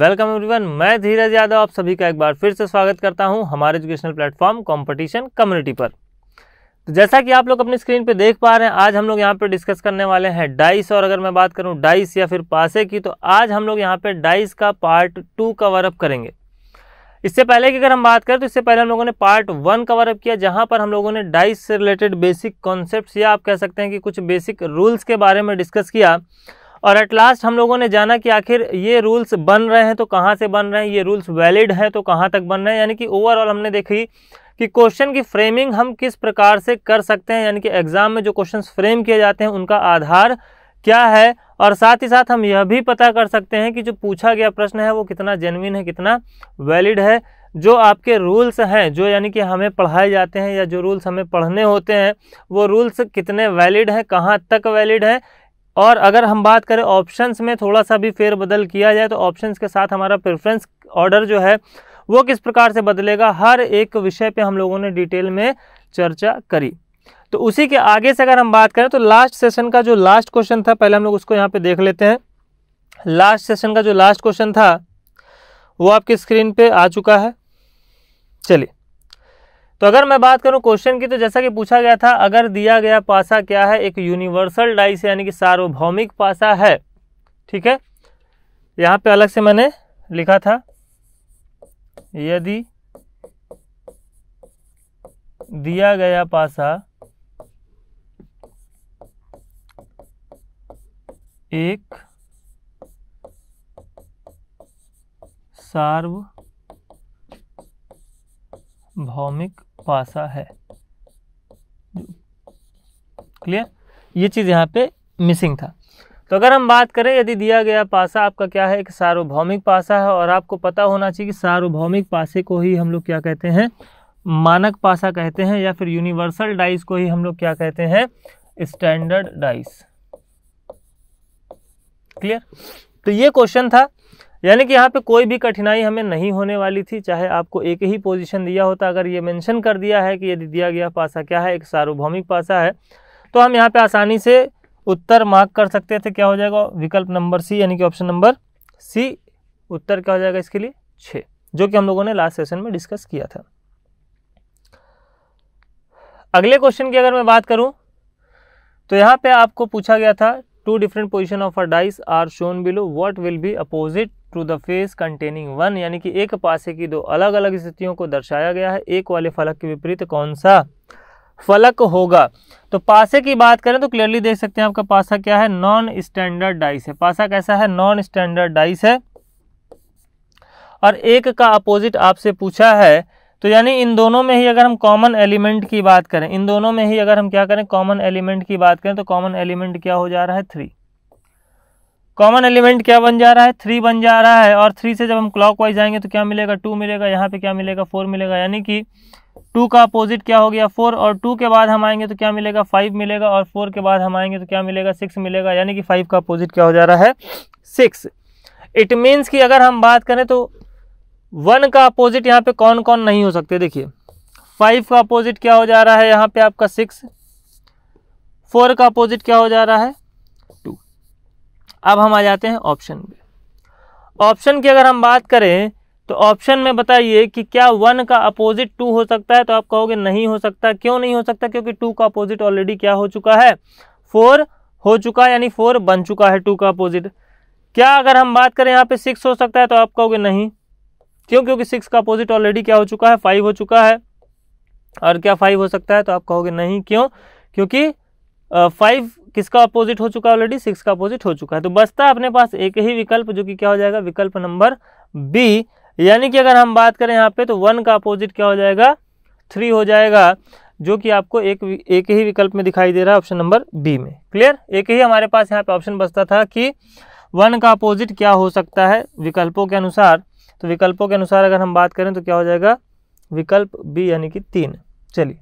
Welcome everyone मैं धीरज यादव आप सभी का एक बार फिर से स्वागत करता हूं हमारे एजुकेशनल प्लेटफॉर्म कंपटीशन कम्युनिटी पर तो जैसा कि आप लोग अपनी स्क्रीन पे देख पा रहे हैं आज हम लोग यहां पर डिस्कस करने वाले हैं डाइस और अगर मैं बात करूं डाइस या फिर पासे की तो आज हम लोग यहाँ पर डाइस का पार्ट टू कवर अप करेंगे इससे पहले की अगर हम बात करें तो इससे पहले हम लोगों ने पार्ट वन कवर अप किया जहाँ पर हम लोगों ने डाइस से रिलेटेड बेसिक कॉन्सेप्ट या आप कह सकते हैं कि कुछ बेसिक रूल्स के बारे में डिस्कस किया और एट लास्ट हम लोगों ने जाना कि आखिर ये रूल्स बन रहे हैं तो कहाँ से बन रहे हैं ये रूल्स वैलिड हैं तो कहाँ तक बन रहे हैं यानी कि ओवरऑल हमने देखी कि क्वेश्चन की फ्रेमिंग हम किस प्रकार से कर सकते हैं यानी कि एग्ज़ाम में जो क्वेश्चन फ्रेम किए जाते हैं उनका आधार क्या है और साथ ही साथ हम यह भी पता कर सकते हैं कि जो पूछा गया प्रश्न है वो कितना जेनविन है कितना वैलिड है जो आपके रूल्स हैं जो यानी कि हमें पढ़ाए जाते हैं या जो रूल्स हमें पढ़ने होते हैं वो रूल्स कितने वैलिड हैं कहाँ तक वैलिड हैं और अगर हम बात करें ऑप्शंस में थोड़ा सा भी फेरबदल किया जाए तो ऑप्शंस के साथ हमारा प्रेफरेंस ऑर्डर जो है वो किस प्रकार से बदलेगा हर एक विषय पे हम लोगों ने डिटेल में चर्चा करी तो उसी के आगे से अगर हम बात करें तो लास्ट सेशन का जो लास्ट क्वेश्चन था पहले हम लोग उसको यहाँ पे देख लेते हैं लास्ट सेशन का जो लास्ट क्वेश्चन था वो आपकी स्क्रीन पे आ चुका है चलिए तो अगर मैं बात करूं क्वेश्चन की तो जैसा कि पूछा गया था अगर दिया गया पासा क्या है एक यूनिवर्सल डाइस यानी कि सार्वभौमिक पासा है ठीक है यहां पे अलग से मैंने लिखा था यदि दिया गया पासा एक सार्व भौमिक आशा है क्लियर ये चीज़ यहाँ पे मिसिंग था तो अगर हम बात करें यदि दिया गया पासा आपका क्या है एक सार्वभौमिक पासा है और आपको पता होना चाहिए कि सार्वभौमिक पासे को ही हम लोग क्या कहते हैं मानक पासा कहते हैं या फिर यूनिवर्सल डाइस को ही हम लोग क्या कहते हैं स्टैंडर्ड डाइस क्लियर तो ये क्वेश्चन था यानी कि यहाँ पे कोई भी कठिनाई हमें नहीं होने वाली थी चाहे आपको एक ही पोजीशन दिया होता अगर ये मेंशन कर दिया है कि यदि दिया गया पासा क्या है एक सार्वभौमिक पासा है तो हम यहाँ पे आसानी से उत्तर मार्क कर सकते थे क्या हो जाएगा विकल्प नंबर सी यानी कि ऑप्शन नंबर सी उत्तर क्या हो जाएगा इसके लिए छः जो कि हम लोगों ने लास्ट सेशन में डिस्कस किया था अगले क्वेश्चन की अगर मैं बात करूं तो यहाँ पे आपको पूछा गया था two different position of a dice are shown below what will be opposite to the face containing one यानी कि एक पासे की दो अलग अलग स्थितियों को दर्शाया गया है एक वाले फलक के विपरीत कौन सा फलक होगा तो पासे की बात करें तो क्लियरली देख सकते हैं आपका पासा क्या है नॉन स्टैंडर्ड डाइस है पासा कैसा है नॉन स्टैंडर्ड डाइस है और एक का अपोजिट आपसे पूछा है तो यानी इन दोनों में ही अगर हम कॉमन एलिमेंट की बात करें इन दोनों में ही अगर हम क्या करें कॉमन एलिमेंट की बात करें तो कॉमन एलिमेंट क्या हो जा रहा है थ्री कॉमन एलिमेंट क्या बन जा रहा है थ्री बन जा रहा है और थ्री से जब हम क्लॉक वाइज आएंगे तो क्या मिलेगा टू मिलेगा यहाँ पे क्या मिलेगा फोर मिलेगा यानी कि टू का अपोजिट क्या हो गया फोर और टू के बाद हम आएंगे तो क्या मिलेगा फाइव मिलेगा और फोर के बाद हम आएंगे तो क्या मिलेगा सिक्स मिलेगा यानी कि फाइव का अपोजिट क्या हो जा रहा है सिक्स इट मीन्स कि अगर हम बात करें तो वन का अपोजिट यहाँ पे कौन कौन नहीं हो सकते देखिए फाइव का अपोजिट क्या हो जा रहा है यहाँ पे आपका सिक्स फोर का अपोजिट क्या हो जा रहा है टू अब हम आ जाते हैं ऑप्शन में ऑप्शन की अगर हम बात करें तो ऑप्शन में बताइए कि क्या वन का अपोजिट टू हो सकता है तो आप कहोगे नहीं हो सकता क्यों नहीं हो सकता क्योंकि टू का अपोजिट ऑलरेडी क्या हो चुका है फोर हो चुका है यानी फोर बन चुका है टू का अपोजिट क्या अगर हम बात करें यहाँ पे सिक्स हो सकता है तो आप कहोगे नहीं क्यों क्योंकि सिक्स का अपोजिट ऑलरेडी क्या हो चुका है फाइव हो चुका है और क्या फाइव हो सकता है तो आप कहोगे नहीं क्यों क्योंकि फाइव किसका अपोजिट हो चुका है ऑलरेडी सिक्स का अपोजिट हो चुका है तो बचता है अपने पास एक ही विकल्प जो कि क्या हो जाएगा विकल्प नंबर बी यानी कि अगर हम बात करें यहाँ पे तो वन का अपोजिट क्या हो जाएगा थ्री हो जाएगा जो कि आपको एक एक ही विकल्प में दिखाई दे रहा है ऑप्शन नंबर बी में क्लियर एक ही हमारे पास यहाँ पे ऑप्शन बचता था कि वन का अपोजिट क्या हो सकता है विकल्पों के अनुसार तो विकल्पों के अनुसार अगर हम बात करें तो क्या हो जाएगा विकल्प बी यानी कि तीन चलिए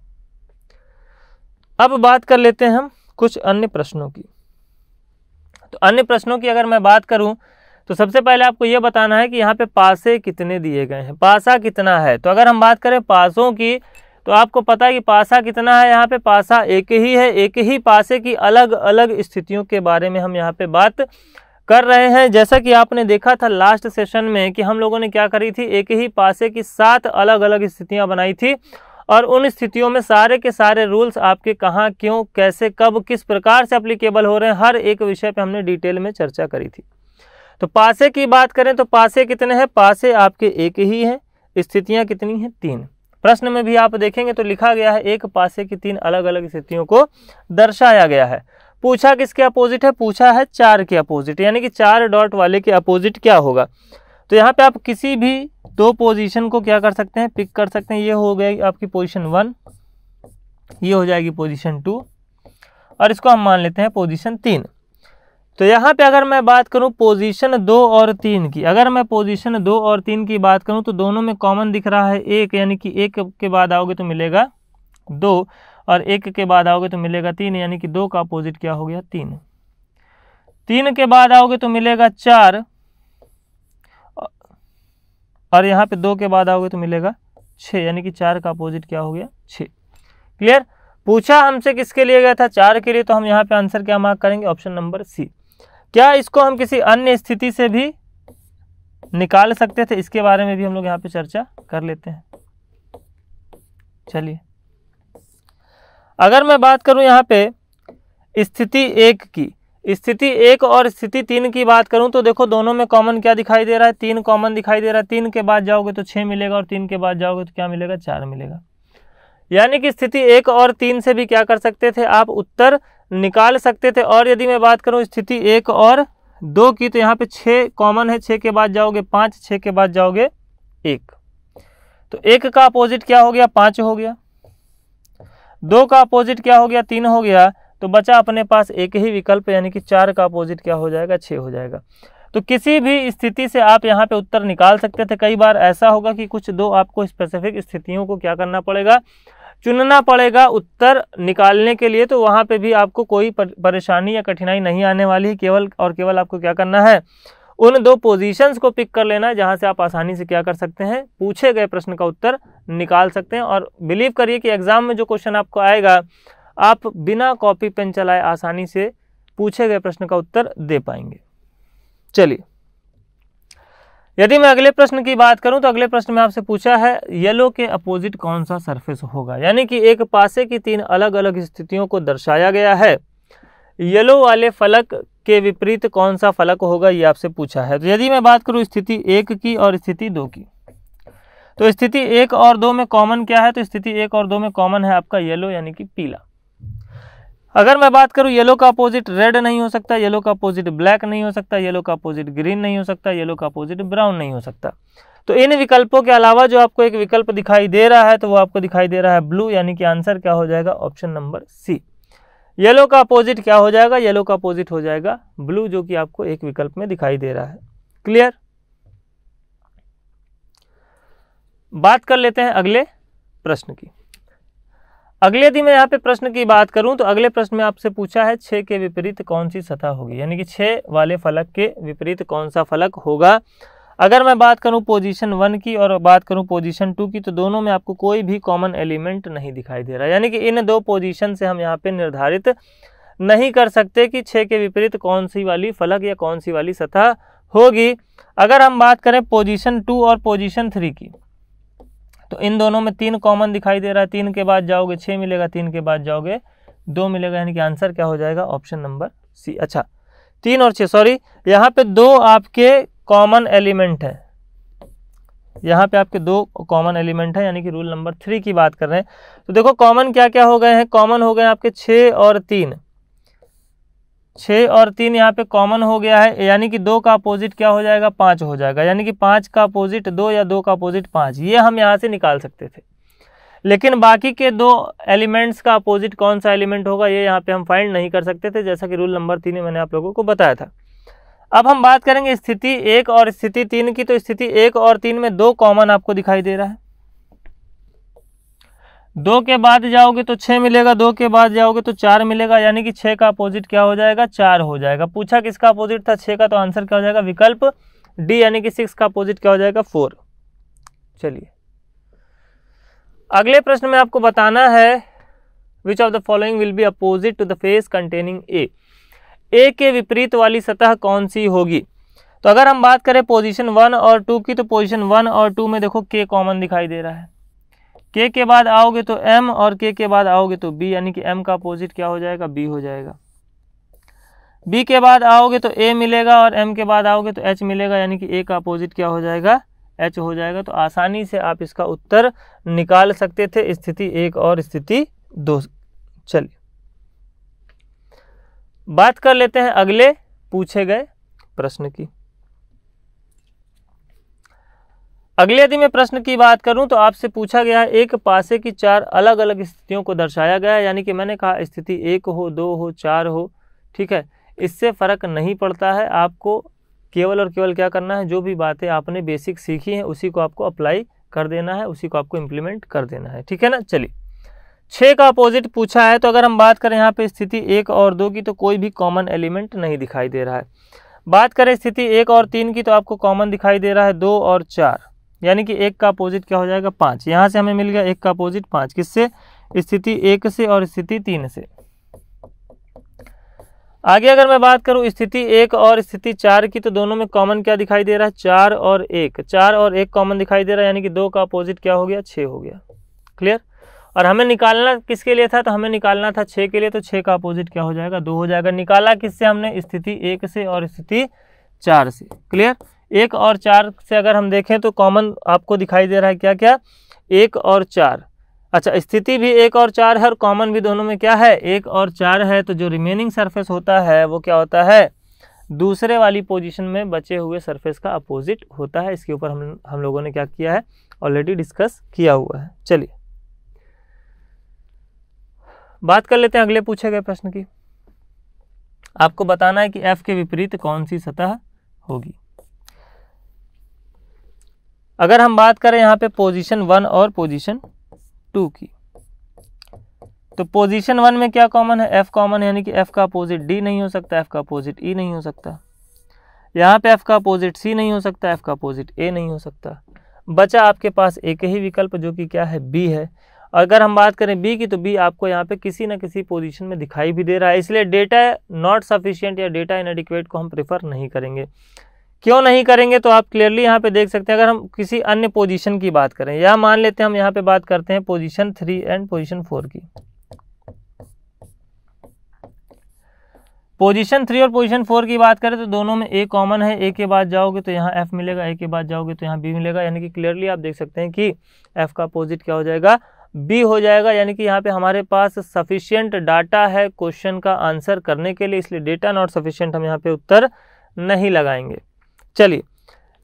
अब बात कर लेते हैं हम कुछ अन्य प्रश्नों की तो अन्य प्रश्नों की अगर मैं बात करूं तो सबसे पहले आपको ये बताना है कि यहाँ पे पासे कितने दिए गए हैं पासा कितना है तो अगर हम बात करें पासों की तो आपको पता है कि पासा कितना है यहाँ पे पासा एक ही है एक ही पासे की अलग अलग स्थितियों के बारे में हम यहाँ पे बात कर रहे हैं जैसा कि आपने देखा था लास्ट सेशन में कि हम लोगों ने क्या करी थी एक ही पासे की सात अलग अलग स्थितियाँ बनाई थी और उन स्थितियों में सारे के सारे रूल्स आपके कहाँ क्यों कैसे कब किस प्रकार से अप्लीकेबल हो रहे हैं हर एक विषय पर हमने डिटेल में चर्चा करी थी तो पासे की बात करें तो पासे कितने हैं पासे आपके एक ही हैं स्थितियाँ कितनी हैं तीन प्रश्न में भी आप देखेंगे तो लिखा गया है एक पासे की तीन अलग अलग स्थितियों को दर्शाया गया है पूछा किसके अपोजिट है पूछा है चार के अपोजिट यानी कि चार डॉट वाले के अपोजिट क्या होगा तो यहाँ पे आप किसी भी दो पोजीशन को क्या कर सकते हैं पिक कर सकते हैं ये हो गया आपकी पोजीशन वन ये हो जाएगी पोजीशन टू और इसको हम मान लेते हैं पोजीशन तीन तो यहाँ पे अगर मैं बात करूँ पोजीशन दो और तीन की अगर मैं पोजीशन दो और तीन की बात करूँ तो दोनों में कॉमन दिख रहा है एक यानी कि एक के बाद आओगे तो मिलेगा दो और एक के बाद आओगे तो मिलेगा तीन यानी कि दो का अपोजिट क्या हो गया तीन तीन के बाद आओगे तो मिलेगा चार और यहाँ पे दो के बाद आओगे तो मिलेगा छः यानी कि चार का अपोजिट क्या हो गया छः क्लियर पूछा हमसे किसके लिए गया था चार के लिए तो हम यहाँ पे आंसर क्या मार्क करेंगे ऑप्शन नंबर सी क्या इसको हम किसी अन्य स्थिति से भी निकाल सकते थे इसके बारे में भी हम लोग यहाँ पे चर्चा कर लेते हैं चलिए अगर मैं बात करूँ यहाँ पे स्थिति एक की स्थिति एक और स्थिति तीन की बात करूं तो देखो दोनों में कॉमन क्या दिखाई दे रहा है तीन कॉमन दिखाई दे रहा है तीन के बाद जाओगे तो छः मिलेगा और तीन के बाद जाओगे तो क्या मिलेगा चार मिलेगा यानी कि स्थिति एक और तीन से भी क्या कर सकते थे आप उत्तर निकाल सकते थे और यदि मैं बात करूं स्थिति एक और दो की तो यहाँ पे छः कॉमन है छः के बाद जाओगे पाँच छः के बाद जाओगे एक तो एक का अपोजिट क्या हो गया पाँच हो गया दो का अपोजिट क्या हो गया तीन हो गया तो बचा अपने पास एक ही विकल्प यानी कि चार का अपोजिट क्या हो जाएगा छः हो जाएगा तो किसी भी स्थिति से आप यहाँ पे उत्तर निकाल सकते थे कई बार ऐसा होगा कि कुछ दो आपको स्पेसिफिक स्थितियों को क्या करना पड़ेगा चुनना पड़ेगा उत्तर निकालने के लिए तो वहाँ पे भी आपको कोई परेशानी या कठिनाई नहीं आने वाली है केवल और केवल आपको क्या करना है उन दो पोजीशंस को पिक कर लेना है जहाँ से आप आसानी से क्या कर सकते हैं पूछे गए प्रश्न का उत्तर निकाल सकते हैं और बिलीव करिए कि एग्ज़ाम में जो क्वेश्चन आपको आएगा आप बिना कॉपी पेन चलाए आसानी से पूछे गए प्रश्न का उत्तर दे पाएंगे चलिए यदि मैं अगले प्रश्न की बात करूं तो अगले प्रश्न में आपसे पूछा है येलो के अपोजिट कौन सा सरफेस होगा यानी कि एक पासे की तीन अलग अलग स्थितियों को दर्शाया गया है येलो वाले फलक के विपरीत कौन सा फलक होगा ये आपसे पूछा है तो यदि मैं बात करूं स्थिति एक की और स्थिति दो की तो स्थिति एक और दो में कॉमन क्या है तो स्थिति एक और दो में कॉमन है आपका येलो यानी कि पीला अगर मैं बात करूं येलो का अपोजिट रेड नहीं हो सकता येलो का अपोजिट ब्लैक नहीं हो सकता येलो का अपोजिट ग्रीन नहीं हो सकता येलो का अपोजिट ब्राउन नहीं हो सकता तो इन विकल्पों के अलावा जो आपको एक विकल्प दिखाई दे रहा है तो वो आपको दिखाई दे रहा है ब्लू यानी कि आंसर क्या हो जाएगा ऑप्शन नंबर सी येलो का अपोजिट क्या हो जाएगा येलो का अपोजिट हो जाएगा ब्लू जो कि आपको एक विकल्प में दिखाई दे रहा है क्लियर बात कर लेते हैं अगले प्रश्न की अगले यदि मैं यहाँ पे प्रश्न की बात करूँ तो अगले प्रश्न में आपसे पूछा है छः के विपरीत कौन सी सतह होगी यानी कि छः वाले फलक के विपरीत कौन सा फलक होगा अगर मैं बात करूं पोजीशन वन की और बात करूं पोजीशन टू की तो दोनों में आपको कोई भी कॉमन एलिमेंट नहीं दिखाई दे रहा यानी कि इन दो पोजिशन से हम यहाँ पर निर्धारित नहीं कर सकते कि छः के विपरीत कौन सी वाली फलक या कौन सी वाली सतह होगी अगर हम बात करें पोजिशन टू और पोजिशन थ्री की तो इन दोनों में तीन कॉमन दिखाई दे रहा है तीन के बाद जाओगे छः मिलेगा तीन के बाद जाओगे दो मिलेगा यानी कि आंसर क्या हो जाएगा ऑप्शन नंबर सी अच्छा तीन और छः सॉरी यहाँ पे दो आपके कॉमन एलिमेंट हैं यहाँ पे आपके दो कॉमन एलिमेंट हैं यानी कि रूल नंबर थ्री की बात कर रहे हैं तो देखो कॉमन क्या क्या हो गए हैं कॉमन हो गए आपके छः और तीन छः और तीन यहाँ पे कॉमन हो गया है यानी कि दो का अपोजिट क्या हो जाएगा पाँच हो जाएगा यानी कि पाँच का अपोजिट दो या दो का अपोजिट पाँच ये हम यहाँ से निकाल सकते थे लेकिन बाकी के दो एलिमेंट्स का अपोजिट कौन सा एलिमेंट होगा ये यहाँ पे हम फाइंड नहीं कर सकते थे जैसा कि रूल नंबर तीन में मैंने आप लोगों को बताया था अब हम बात करेंगे स्थिति एक और स्थिति तीन की तो स्थिति एक और तीन में दो कॉमन आपको दिखाई दे रहा है दो के बाद जाओगे तो छः मिलेगा दो के बाद जाओगे तो चार मिलेगा यानी कि छः का अपोजिट क्या हो जाएगा चार हो जाएगा पूछा किसका अपोजिट था छः का तो आंसर क्या हो जाएगा विकल्प डी यानी कि सिक्स का अपोजिट क्या हो जाएगा फोर चलिए अगले प्रश्न में आपको बताना है which of the following will be opposite to the face containing A A के विपरीत वाली सतह कौन सी होगी तो अगर हम बात करें पोजीशन वन और टू की तो पोजीशन वन और टू में देखो के कॉमन दिखाई दे रहा है के के बाद आओगे तो एम और के के बाद आओगे तो बी यानी कि एम का अपोजिट क्या हो जाएगा बी हो जाएगा बी के बाद आओगे तो ए मिलेगा और एम के बाद आओगे तो एच मिलेगा यानी कि ए का अपोजिट क्या हो जाएगा एच हो जाएगा तो आसानी से आप इसका उत्तर निकाल सकते थे स्थिति एक और स्थिति दो चलिए बात कर लेते हैं अगले पूछे गए प्रश्न की अगले यदि मैं प्रश्न की बात करूं तो आपसे पूछा गया है एक पासे की चार अलग अलग स्थितियों को दर्शाया गया है यानी कि मैंने कहा स्थिति एक हो दो हो चार हो ठीक है इससे फ़र्क नहीं पड़ता है आपको केवल और केवल क्या करना है जो भी बातें आपने बेसिक सीखी हैं उसी को आपको अप्लाई कर देना है उसी को आपको इम्प्लीमेंट कर देना है ठीक है ना चलिए छः का अपोजिट पूछा है तो अगर हम बात करें यहाँ पर स्थिति एक और दो की तो कोई भी कॉमन एलिमेंट नहीं दिखाई दे रहा है बात करें स्थिति एक और तीन की तो आपको कॉमन दिखाई दे रहा है दो और चार यानी कि एक का अपोजिट क्या हो जाएगा पाँच यहाँ से हमें मिल गया एक का अपोजिट पाँच किससे स्थिति एक से और स्थिति तीन से आगे अगर मैं बात करूं स्थिति एक और स्थिति चार की तो दोनों में कॉमन क्या दिखाई दे रहा है चार और एक चार और एक कॉमन दिखाई दे रहा है यानी कि दो का अपोजिट क्या हो गया छः हो गया क्लियर और हमें निकालना किसके लिए था तो हमें निकालना था छः के लिए तो छः का अपोजिट क्या हो जाएगा दो हो जाएगा निकाला किससे हमने स्थिति एक से और स्थिति चार से क्लियर एक और चार से अगर हम देखें तो कॉमन आपको दिखाई दे रहा है क्या क्या एक और चार अच्छा स्थिति भी एक और चार है और कॉमन भी दोनों में क्या है एक और चार है तो जो रिमेनिंग सरफेस होता है वो क्या होता है दूसरे वाली पोजीशन में बचे हुए सरफेस का अपोजिट होता है इसके ऊपर हम हम लोगों ने क्या किया है ऑलरेडी डिस्कस किया हुआ है चलिए बात कर लेते हैं अगले पूछे गए प्रश्न की आपको बताना है कि एफ के विपरीत कौन सी सतह होगी अगर हम बात करें यहाँ पे पोजीशन वन और पोजीशन टू की तो पोजीशन वन में क्या कॉमन है एफ कॉमन यानी कि एफ का अपोजिट डी नहीं हो सकता एफ का अपोजिट ई e नहीं हो सकता यहाँ पे एफ का अपोजिट सी नहीं हो सकता एफ का अपोजिट ए नहीं हो सकता बचा आपके पास एक ही विकल्प जो कि क्या है बी है अगर हम बात करें बी की तो बी आपको यहाँ पे किसी ना किसी पोजीशन में दिखाई भी दे रहा है इसलिए डेटा नॉट सफिशियंट या डेटा इनएडिक्वेट को हम प्रेफर नहीं करेंगे क्यों नहीं करेंगे तो आप क्लियरली यहाँ पे देख सकते हैं अगर हम किसी अन्य पोजीशन की बात करें या मान लेते हैं हम यहाँ पे बात करते हैं position three and position four की पोजीशन थ्री और पोजीशन फोर की बात करें तो दोनों में ए कॉमन है ए के बाद जाओगे तो यहाँ एफ मिलेगा ए के बाद जाओगे तो यहाँ बी मिलेगा यानी कि क्लियरली आप देख सकते हैं कि एफ का अपोजिट क्या हो जाएगा बी हो जाएगा यानी कि यहाँ पे हमारे पास सफिशियंट डाटा है क्वेश्चन का आंसर करने के लिए इसलिए डेटा नॉट सफिशियंट हम यहाँ पे उत्तर नहीं लगाएंगे चलिए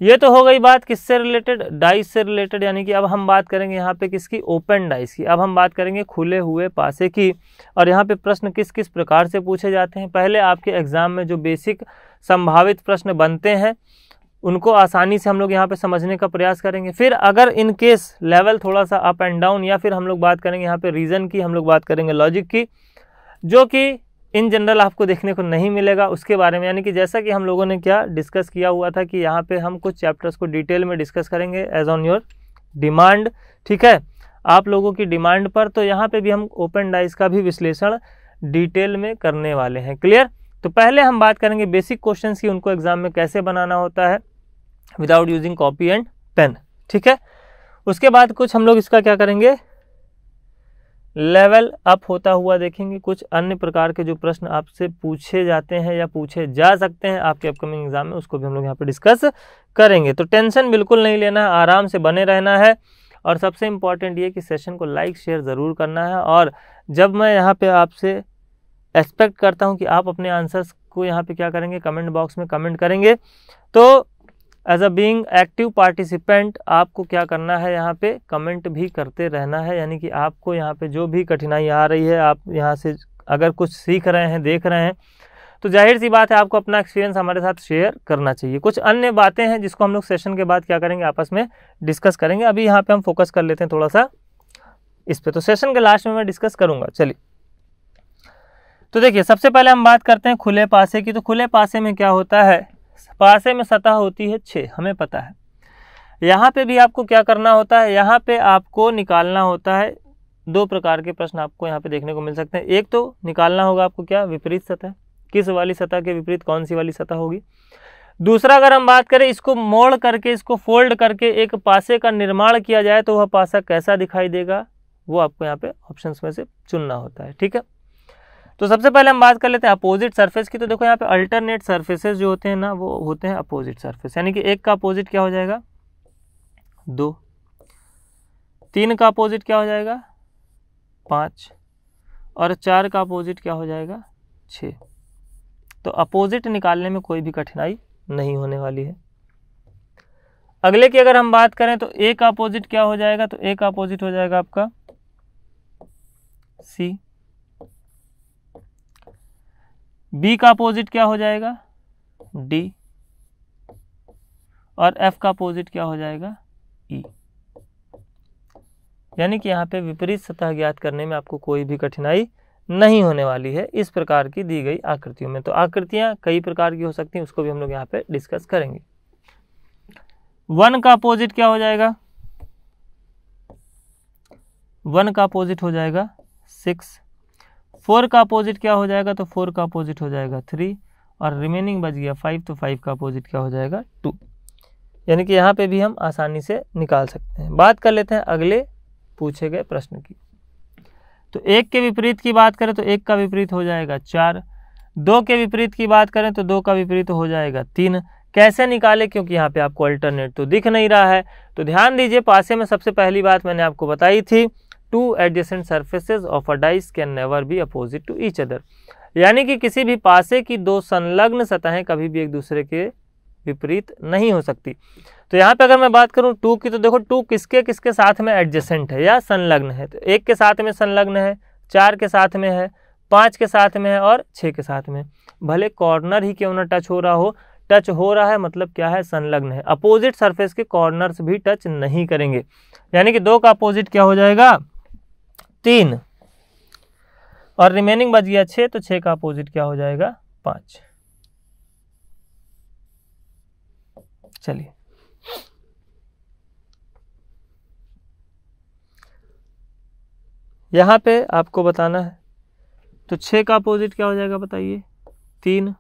ये तो हो गई बात किससे रिलेटेड डाइस से रिलेटेड यानी कि अब हम बात करेंगे यहाँ पे किसकी ओपन डाइस की अब हम बात करेंगे खुले हुए पासे की और यहाँ पे प्रश्न किस किस प्रकार से पूछे जाते हैं पहले आपके एग्ज़ाम में जो बेसिक संभावित प्रश्न बनते हैं उनको आसानी से हम लोग यहाँ पे समझने का प्रयास करेंगे फिर अगर इन केस लेवल थोड़ा सा अप एंड डाउन या फिर हम लोग बात करेंगे यहाँ पर रीज़न की हम लोग बात करेंगे लॉजिक की जो कि इन जनरल आपको देखने को नहीं मिलेगा उसके बारे में यानी कि जैसा कि हम लोगों ने क्या डिस्कस किया हुआ था कि यहाँ पे हम कुछ चैप्टर्स को डिटेल में डिस्कस करेंगे एज ऑन योर डिमांड ठीक है आप लोगों की डिमांड पर तो यहाँ पे भी हम ओपन डाइस का भी विश्लेषण डिटेल में करने वाले हैं क्लियर तो पहले हम बात करेंगे बेसिक क्वेश्चन की उनको एग्जाम में कैसे बनाना होता है without using copy and pen ठीक है उसके बाद कुछ हम लोग इसका क्या करेंगे लेवल अप होता हुआ देखेंगे कुछ अन्य प्रकार के जो प्रश्न आपसे पूछे जाते हैं या पूछे जा सकते हैं आपके अपकमिंग एग्जाम में उसको भी हम लोग यहाँ पर डिस्कस करेंगे तो टेंशन बिल्कुल नहीं लेना है आराम से बने रहना है और सबसे इम्पॉर्टेंट ये कि सेशन को लाइक शेयर ज़रूर करना है और जब मैं यहाँ पर आपसे एक्सपेक्ट करता हूँ कि आप अपने आंसर्स को यहाँ पर क्या करेंगे कमेंट बॉक्स में कमेंट करेंगे तो as a being active participant आपको क्या करना है यहाँ पे कमेंट भी करते रहना है यानी कि आपको यहाँ पे जो भी कठिनाई आ रही है आप यहाँ से अगर कुछ सीख रहे हैं देख रहे हैं तो जाहिर सी बात है आपको अपना एक्सपीरियंस हमारे साथ शेयर करना चाहिए कुछ अन्य बातें हैं जिसको हम लोग सेशन के बाद क्या करेंगे आपस में डिस्कस करेंगे अभी यहाँ पे हम फोकस कर लेते हैं थोड़ा सा इस पर तो सेशन के लास्ट में मैं डिस्कस करूँगा चलिए तो देखिए सबसे पहले हम बात करते हैं खुले पासे की तो खुले पासे में क्या होता है पासे में सतह होती है छः हमें पता है यहाँ पे भी आपको क्या करना होता है यहाँ पे आपको निकालना होता है दो प्रकार के प्रश्न आपको यहाँ पे देखने को मिल सकते हैं एक तो निकालना होगा आपको क्या विपरीत सतह किस वाली सतह के विपरीत कौन सी वाली सतह होगी दूसरा अगर हम बात करें इसको मोड़ करके इसको फोल्ड करके एक पासे का निर्माण किया जाए तो वह पासा कैसा दिखाई देगा वो आपको यहाँ पे ऑप्शंस में से चुनना होता है ठीक है तो सबसे पहले हम बात कर लेते हैं अपोजिट सरफेस की तो देखो यहाँ पे अल्टरनेट सर्फेसेज जो होते हैं ना वो होते हैं अपोजिट सरफेस यानी कि एक का अपोजिट क्या हो जाएगा दो तीन का अपोजिट क्या हो जाएगा पाँच और चार का अपोजिट क्या हो जाएगा छः तो अपोजिट निकालने में कोई भी कठिनाई नहीं होने वाली है अगले की अगर हम बात करें तो एक का अपोजिट क्या हो जाएगा तो एक अपोजिट हो जाएगा आपका सी बी का अपोजिट क्या हो जाएगा डी और एफ का अपोजिट क्या हो जाएगा ई e. यानी कि यहाँ पे विपरीत सतह ज्ञात करने में आपको कोई भी कठिनाई नहीं होने वाली है इस प्रकार की दी गई आकृतियों में तो आकृतियाँ कई प्रकार की हो सकती हैं उसको भी हम लोग यहाँ पे डिस्कस करेंगे वन का अपोजिट क्या हो जाएगा वन का अपोजिट हो जाएगा सिक्स फोर का अपोजिट क्या हो जाएगा तो फोर का अपोजिट हो जाएगा थ्री और रिमेनिंग बच गया फाइव तो फाइव का अपोजिट क्या हो जाएगा टू यानी कि यहाँ पे भी हम आसानी से निकाल सकते हैं बात कर लेते हैं अगले पूछे गए प्रश्न की तो एक के विपरीत की बात करें तो एक का विपरीत हो जाएगा चार दो के विपरीत की बात करें तो दो का विपरीत हो जाएगा तीन कैसे निकाले क्योंकि यहाँ पे आपको अल्टरनेट तो दिख नहीं रहा है तो ध्यान दीजिए पासे में सबसे पहली बात मैंने आपको बताई थी two adjacent surfaces of a dice can never be opposite to each other यानी कि किसी भी पासे की दो संलग्न सतहें कभी भी एक दूसरे के विपरीत नहीं हो सकती तो यहाँ पे अगर मैं बात करूँ टू की तो देखो टू किसके किसके साथ में एडजेसेंट है या संलग्न है तो एक के साथ में संलग्न है चार के साथ में है पाँच के साथ में है और छः के साथ में भले कॉर्नर ही क्यों ना टच हो रहा हो टच हो रहा है मतलब क्या है संलग्न है अपोजिट सरफेस के कॉर्नर्स भी टच नहीं करेंगे यानी कि दो का अपोजिट क्या हो जाएगा तीन और रिमेनिंग बच गया छः तो छः का अपोजिट क्या हो जाएगा पाँच चलिए यहाँ पे आपको बताना है तो छः का अपोजिट क्या हो जाएगा बताइए तीन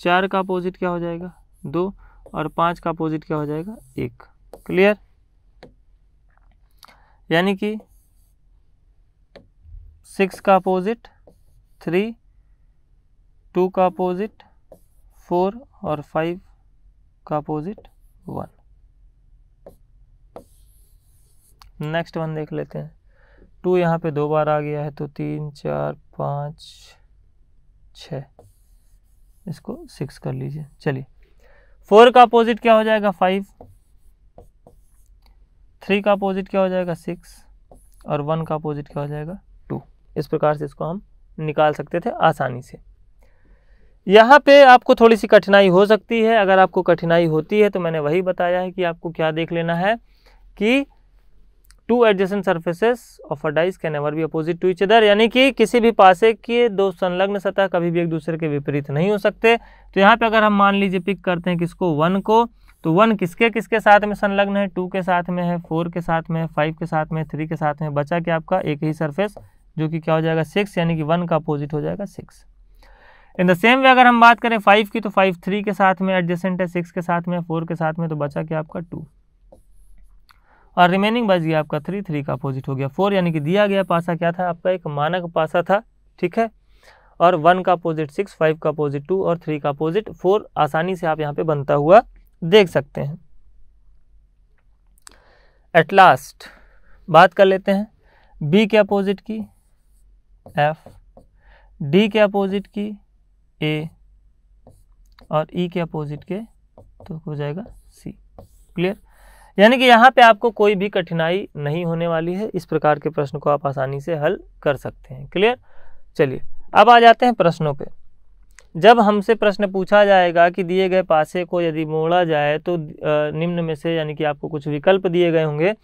चार का अपोजिट क्या हो जाएगा दो और पाँच का अपोजिट क्या हो जाएगा एक क्लियर यानी कि सिक्स का अपोजिट थ्री टू का अपोजिट फोर और फाइव का अपोजिट वन नेक्स्ट वन देख लेते हैं टू यहाँ पे दो बार आ गया है तो तीन चार पाँच छ इसको सिक्स कर लीजिए चलिए फोर का अपोजिट क्या हो जाएगा फाइव थ्री का अपोजिट क्या हो जाएगा सिक्स और वन का अपोजिट क्या हो जाएगा इस प्रकार से इसको हम निकाल सकते थे आसानी से यहाँ पे आपको थोड़ी सी कठिनाई हो सकती है अगर आपको कठिनाई होती है तो मैंने वही बताया है कि आपको क्या देख लेना है कि two adjacent surfaces of a dice can ever be opposite to each other यानी कि किसी भी पासे के दो संलग्न सतह कभी भी एक दूसरे के विपरीत नहीं हो सकते तो यहाँ पे अगर हम मान लीजिए पिक करते हैं किसको वन को तो वन किसके किसके साथ में संलग्न है टू के साथ में है फोर के साथ में है फाइव के साथ में थ्री के साथ में बचा क्या आपका एक ही सर्फेस जो कि क्या हो जाएगा सिक्स यानी कि वन का अपोजिट हो जाएगा six in the same way अगर हम बात करें फाइव की तो फाइव थ्री के साथ में एडजेसेंट है सिक्स के साथ में फोर के साथ में तो बचा क्या आपका टू और रिमेनिंग बच गया आपका थ्री थ्री का अपोजिट हो गया फोर यानी कि दिया गया पासा क्या था आपका एक मानक पासा था ठीक है और वन का अपोजिट सिक्स फाइव का अपोजिट टू और थ्री का अपोजिट फोर आसानी से आप यहाँ पे बनता हुआ देख सकते हैं एट लास्ट बात कर लेते हैं बी के अपोजिट की एफ डी के अपोजिट की ए और ई e के अपोजिट के तो हो जाएगा सी क्लियर यानी कि यहाँ पे आपको कोई भी कठिनाई नहीं होने वाली है इस प्रकार के प्रश्न को आप आसानी से हल कर सकते हैं क्लियर चलिए अब आ जाते हैं प्रश्नों पे जब हमसे प्रश्न पूछा जाएगा कि दिए गए पासे को यदि मोड़ा जाए तो निम्न में से यानी कि आपको कुछ विकल्प दिए गए होंगे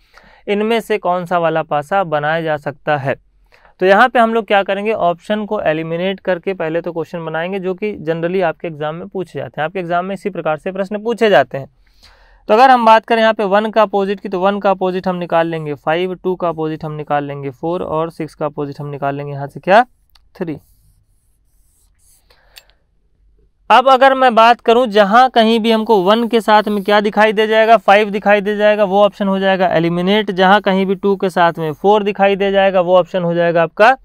इनमें से कौन सा वाला पासा बनाया जा सकता है तो यहाँ पे हम लोग क्या करेंगे ऑप्शन को एलिमिनेट करके पहले तो क्वेश्चन बनाएंगे जो कि जनरली आपके एग्जाम में पूछे जाते हैं आपके एग्जाम में इसी प्रकार से प्रश्न पूछे जाते हैं तो अगर हम बात करें यहाँ पे वन का अपोजिट की तो वन का अपोजिट हम निकाल लेंगे फाइव टू का अपोजिट हम निकाल लेंगे फोर और सिक्स का अपोजिट हम निकाल लेंगे यहाँ से क्या थ्री अब अगर मैं बात करूं जहां कहीं भी हमको वन के साथ में क्या दिखाई दे जाएगा फाइव दिखाई दे जाएगा वो ऑप्शन हो जाएगा एलिमिनेट जहां कहीं भी टू के साथ में फोर दिखाई दे जाएगा वो ऑप्शन हो जाएगा आपका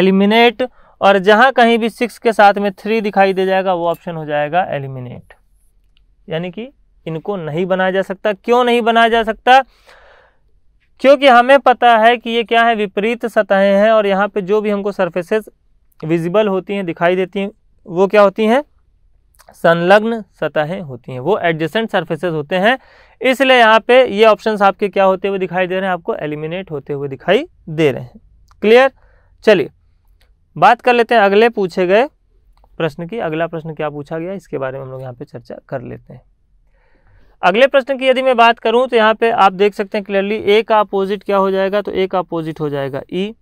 एलिमिनेट और जहां कहीं भी सिक्स के साथ में थ्री दिखाई दे जाएगा वो ऑप्शन हो जाएगा एलिमिनेट यानी कि इनको नहीं बनाया जा सकता क्यों नहीं बनाया जा सकता क्योंकि हमें पता है कि ये क्या है विपरीत सतहें हैं और यहाँ पे जो भी हमको सर्फेसेस विजिबल होती हैं दिखाई देती हैं वो क्या होती हैं संलग्न सतहें होती हैं वो एडजेसेंट सर्फेसेस होते हैं इसलिए यहाँ पे ये ऑप्शंस आपके क्या होते हुए दिखाई दे रहे हैं आपको एलिमिनेट होते हुए दिखाई दे रहे हैं क्लियर चलिए बात कर लेते हैं अगले पूछे गए प्रश्न की अगला प्रश्न क्या पूछा गया इसके बारे में हम लोग यहाँ पे चर्चा कर लेते हैं अगले प्रश्न की यदि मैं बात करूं तो यहाँ पे आप देख सकते हैं क्लियरली ए का अपोजिट क्या हो जाएगा तो ए का अपोजिट हो जाएगा ई e,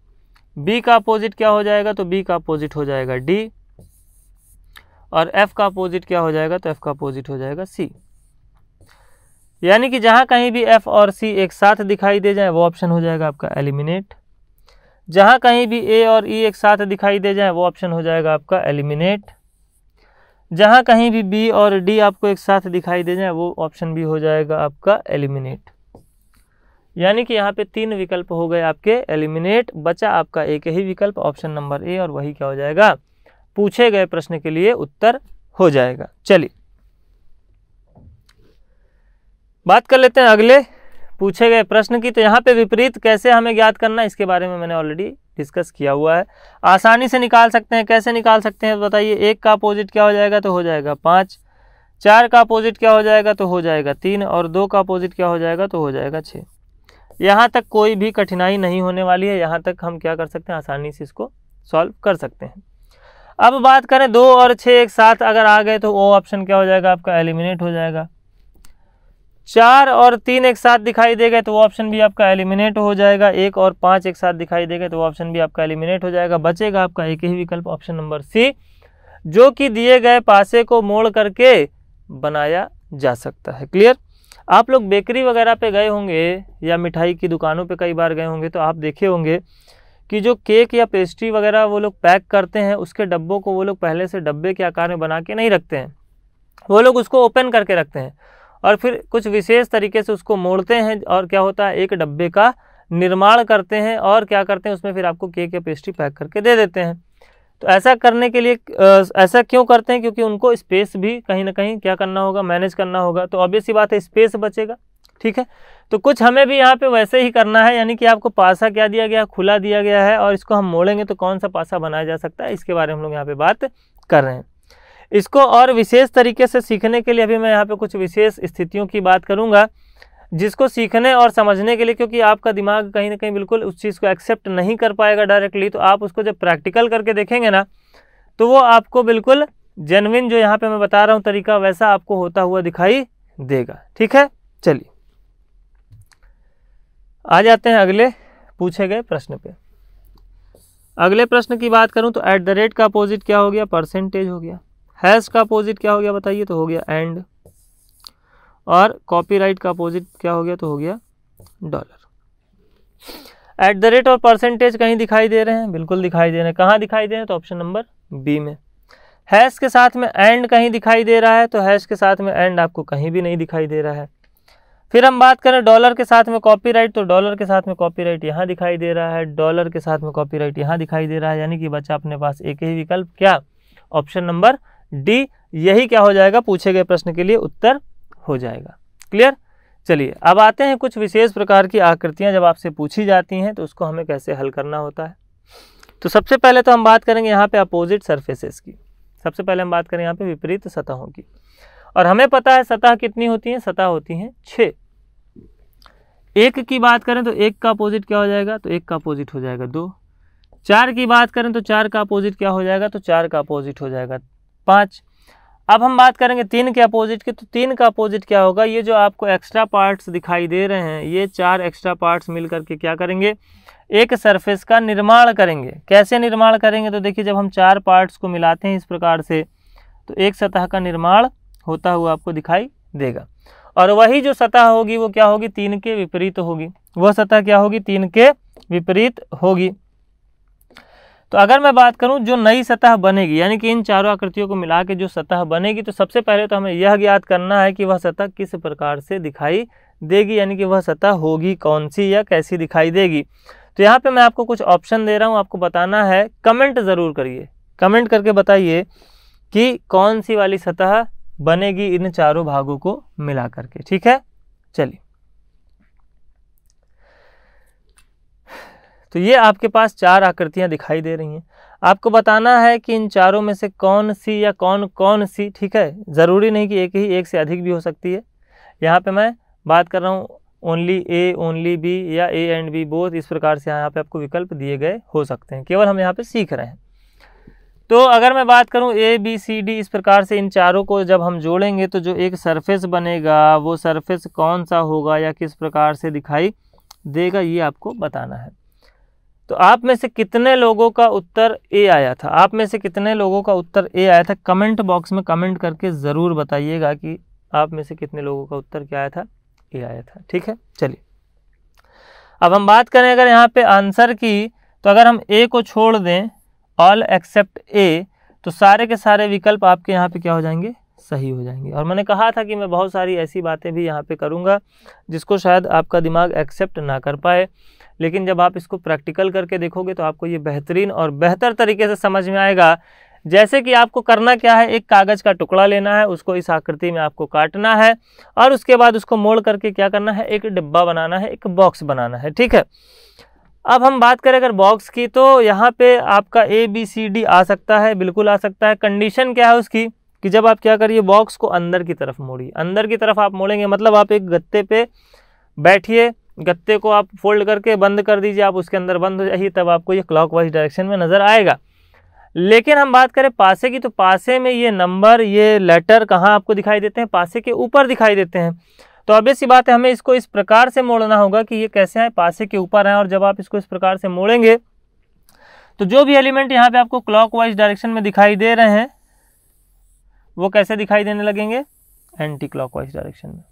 बी का अपोजिट क्या हो जाएगा तो बी का अपोजिट हो जाएगा डी और एफ़ का अपोजिट क्या हो जाएगा तो एफ़ का अपोजिट हो जाएगा सी यानी कि जहाँ कहीं भी एफ़ और सी एक साथ दिखाई दे जाए वो ऑप्शन हो जाएगा आपका एलिमिनेट जहाँ कहीं भी ए और ई e एक साथ दिखाई दे जाए वो ऑप्शन हो जाएगा आपका एलिमिनेट जहाँ कहीं भी बी और डी आपको एक साथ दिखाई दे जाए वो ऑप्शन भी हो जाएगा आपका एलिमिनेट यानी कि यहाँ पे तीन विकल्प हो गए आपके एलिमिनेट बचा आपका एक ही विकल्प ऑप्शन नंबर ए और वही क्या हो जाएगा पूछे गए प्रश्न के लिए उत्तर हो जाएगा चलिए बात कर लेते हैं अगले पूछे गए प्रश्न की तो यहाँ पे विपरीत कैसे हमें ज्ञात करना इसके बारे में मैंने ऑलरेडी डिस्कस किया हुआ है आसानी से निकाल सकते हैं कैसे निकाल सकते हैं बताइए एक का अपोजिट क्या हो जाएगा तो हो जाएगा पाँच चार का अपोजिट क्या हो जाएगा तो हो जाएगा तीन और दो का अपोजिट क्या हो जाएगा तो हो जाएगा छः यहाँ तक कोई भी कठिनाई नहीं होने वाली है यहाँ तक हम क्या कर सकते हैं आसानी से इसको सॉल्व कर सकते हैं अब बात करें दो और छः एक साथ अगर आ गए तो वो ऑप्शन क्या हो जाएगा आपका एलिमिनेट हो जाएगा चार और तीन एक साथ दिखाई देगा तो वो ऑप्शन भी आपका एलिमिनेट हो जाएगा एक और पाँच एक साथ दिखाई देगा तो वो ऑप्शन भी आपका एलिमिनेट हो जाएगा बचेगा आपका एक ही विकल्प ऑप्शन नंबर सी जो कि दिए गए पासे को मोड़ करके बनाया जा सकता है क्लियर आप लोग बेकरी वगैरह पे गए होंगे या मिठाई की दुकानों पे कई बार गए होंगे तो आप देखे होंगे कि जो केक या पेस्ट्री वगैरह वो लोग पैक करते हैं उसके डब्बों को वो लोग पहले से डब्बे के आकार में बना के नहीं रखते हैं वो लोग उसको ओपन करके रखते हैं और फिर कुछ विशेष तरीके से उसको मोड़ते हैं और क्या होता है एक डब्बे का निर्माण करते हैं और क्या करते हैं उसमें फिर आपको केक या पेस्ट्री पैक करके दे देते हैं तो ऐसा करने के लिए ऐसा क्यों करते हैं क्योंकि उनको स्पेस भी कहीं ना कहीं क्या करना होगा मैनेज करना होगा तो ऑब्वियस ही बात है स्पेस बचेगा ठीक है तो कुछ हमें भी यहाँ पे वैसे ही करना है यानी कि आपको पासा क्या दिया गया खुला दिया गया है और इसको हम मोड़ेंगे तो कौन सा पासा बनाया जा सकता है इसके बारे में हम लोग यहाँ पे बात कर रहे हैं इसको और विशेष तरीके से सीखने के लिए अभी मैं यहाँ पे कुछ विशेष स्थितियों की बात करूँगा जिसको सीखने और समझने के लिए क्योंकि आपका दिमाग कहीं ना कहीं बिल्कुल उस चीज़ को एक्सेप्ट नहीं कर पाएगा डायरेक्टली तो आप उसको जब प्रैक्टिकल करके देखेंगे ना तो वो आपको बिल्कुल जेनविन जो यहाँ पर मैं बता रहा हूँ तरीका वैसा आपको होता हुआ दिखाई देगा ठीक है चलिए आ जाते हैं अगले पूछे गए प्रश्न पे अगले प्रश्न की बात करूं तो एट द रेट का अपोजिट क्या हो गया परसेंटेज हो गया हैश का अपोजिट क्या हो गया बताइए तो हो गया एंड और कॉपीराइट का अपोजिट क्या हो गया तो हो गया डॉलर एट द रेट और परसेंटेज कहीं दिखाई दे रहे हैं बिल्कुल दिखाई दे रहे हैं कहाँ दिखाई दे रहे हैं तो ऑप्शन नंबर बी में हैश के साथ में एंड कहीं दिखाई दे रहा है तो हैश के साथ में एंड आपको कहीं भी नहीं दिखाई दे रहा है फिर हम बात करें डॉलर के साथ में कॉपीराइट तो डॉलर के साथ में कॉपीराइट यहाँ दिखाई दे रहा है डॉलर के साथ में कॉपीराइट यहाँ दिखाई दे रहा है यानी कि बच्चा अपने पास एक ही विकल्प क्या ऑप्शन नंबर डी यही क्या हो जाएगा पूछे गए प्रश्न के लिए उत्तर हो जाएगा क्लियर चलिए अब आते हैं कुछ विशेष प्रकार की आकृतियाँ जब आपसे पूछी जाती हैं तो उसको हमें कैसे हल करना होता है तो सबसे पहले तो हम बात करेंगे यहाँ पर अपोजिट सरफेसेस की सबसे पहले हम बात करें यहाँ पर विपरीत सतहों की और हमें पता है सतह कितनी होती हैं सतह होती हैं छः एक की बात करें तो एक का अपोजिट क्या हो जाएगा तो एक का अपोजिट हो जाएगा दो चार की बात करें तो चार का अपोजिट क्या हो जाएगा तो चार का अपोजिट हो जाएगा पाँच अब हम बात करेंगे तीन के अपोजिट के तो तीन का अपोजिट क्या होगा ये जो आपको एक्स्ट्रा पार्ट्स दिखाई दे रहे हैं ये चार एक्स्ट्रा पार्ट्स मिल करके क्या करेंगे एक सरफेस का निर्माण करेंगे कैसे निर्माण करेंगे तो देखिए जब हम चार पार्ट्स को मिलाते हैं इस प्रकार से तो एक सतह का निर्माण होता हुआ आपको दिखाई देगा और वही जो सतह होगी वो क्या होगी तीन के विपरीत होगी वह सतह क्या होगी तीन के विपरीत होगी तो अगर मैं बात करूं जो नई सतह बनेगी यानी कि इन चारों आकृतियों को मिला के जो सतह बनेगी तो सबसे पहले तो हमें यह ज्ञात करना है कि वह सतह किस प्रकार से दिखाई देगी यानी कि वह सतह होगी कौन सी या कैसी दिखाई देगी तो यहाँ पे मैं आपको कुछ ऑप्शन दे रहा हूँ आपको बताना है कमेंट ज़रूर करिए कमेंट करके बताइए कि कौन सी वाली सतह बनेगी इन चारों भागों को मिला करके ठीक है चलिए तो ये आपके पास चार आकृतियां दिखाई दे रही हैं आपको बताना है कि इन चारों में से कौन सी या कौन कौन सी ठीक है ज़रूरी नहीं कि एक ही एक से अधिक भी हो सकती है यहाँ पे मैं बात कर रहा हूँ ओनली ए ओनली बी या ए एंड बी बोथ इस प्रकार से यहाँ पे आपको विकल्प दिए गए हो सकते हैं केवल हम यहाँ पे सीख रहे हैं तो अगर मैं बात करूं ए बी सी डी इस प्रकार से इन चारों को जब हम जोड़ेंगे तो जो एक सरफेस बनेगा वो सरफेस कौन सा होगा या किस प्रकार से दिखाई देगा ये आपको बताना है तो आप में से कितने लोगों का उत्तर ए आया था आप में से कितने लोगों का उत्तर ए आया था कमेंट बॉक्स में कमेंट करके ज़रूर बताइएगा कि आप में से कितने लोगों का उत्तर क्या आया था ए आया था ठीक है चलिए अब हम बात करें अगर यहाँ पे आंसर की तो अगर हम ए को छोड़ दें ऑल एक्सेप्ट ए तो सारे के सारे विकल्प आपके यहाँ पे क्या हो जाएंगे सही हो जाएंगे और मैंने कहा था कि मैं बहुत सारी ऐसी बातें भी यहाँ पे करूँगा जिसको शायद आपका दिमाग एक्सेप्ट ना कर पाए लेकिन जब आप इसको प्रैक्टिकल करके देखोगे तो आपको ये बेहतरीन और बेहतर तरीके से समझ में आएगा जैसे कि आपको करना क्या है एक कागज़ का टुकड़ा लेना है उसको इस आकृति में आपको काटना है और उसके बाद उसको मोड़ करके क्या करना है एक डिब्बा बनाना है एक बॉक्स बनाना है ठीक है अब हम बात करें अगर बॉक्स की तो यहाँ पे आपका ए बी सी डी आ सकता है बिल्कुल आ सकता है कंडीशन क्या है उसकी कि जब आप क्या करिए बॉक्स को अंदर की तरफ मोड़िए अंदर की तरफ आप मोड़ेंगे मतलब आप एक गत्ते पे बैठिए गत्ते को आप फोल्ड करके बंद कर दीजिए आप उसके अंदर बंद हो जाइए तब आपको ये क्लॉक डायरेक्शन में नज़र आएगा लेकिन हम बात करें पासे की तो पासे में ये नंबर ये लेटर कहाँ आपको दिखाई देते हैं पासे के ऊपर दिखाई देते हैं तो अब ऐसी बात है हमें इसको इस प्रकार से मोड़ना होगा कि ये कैसे आए पासे के ऊपर आए और जब आप इसको इस प्रकार से मोड़ेंगे तो जो भी एलिमेंट यहाँ पे आपको वाइज डायरेक्शन में दिखाई दे रहे हैं वो कैसे दिखाई देने लगेंगे एंटी वाइज डायरेक्शन में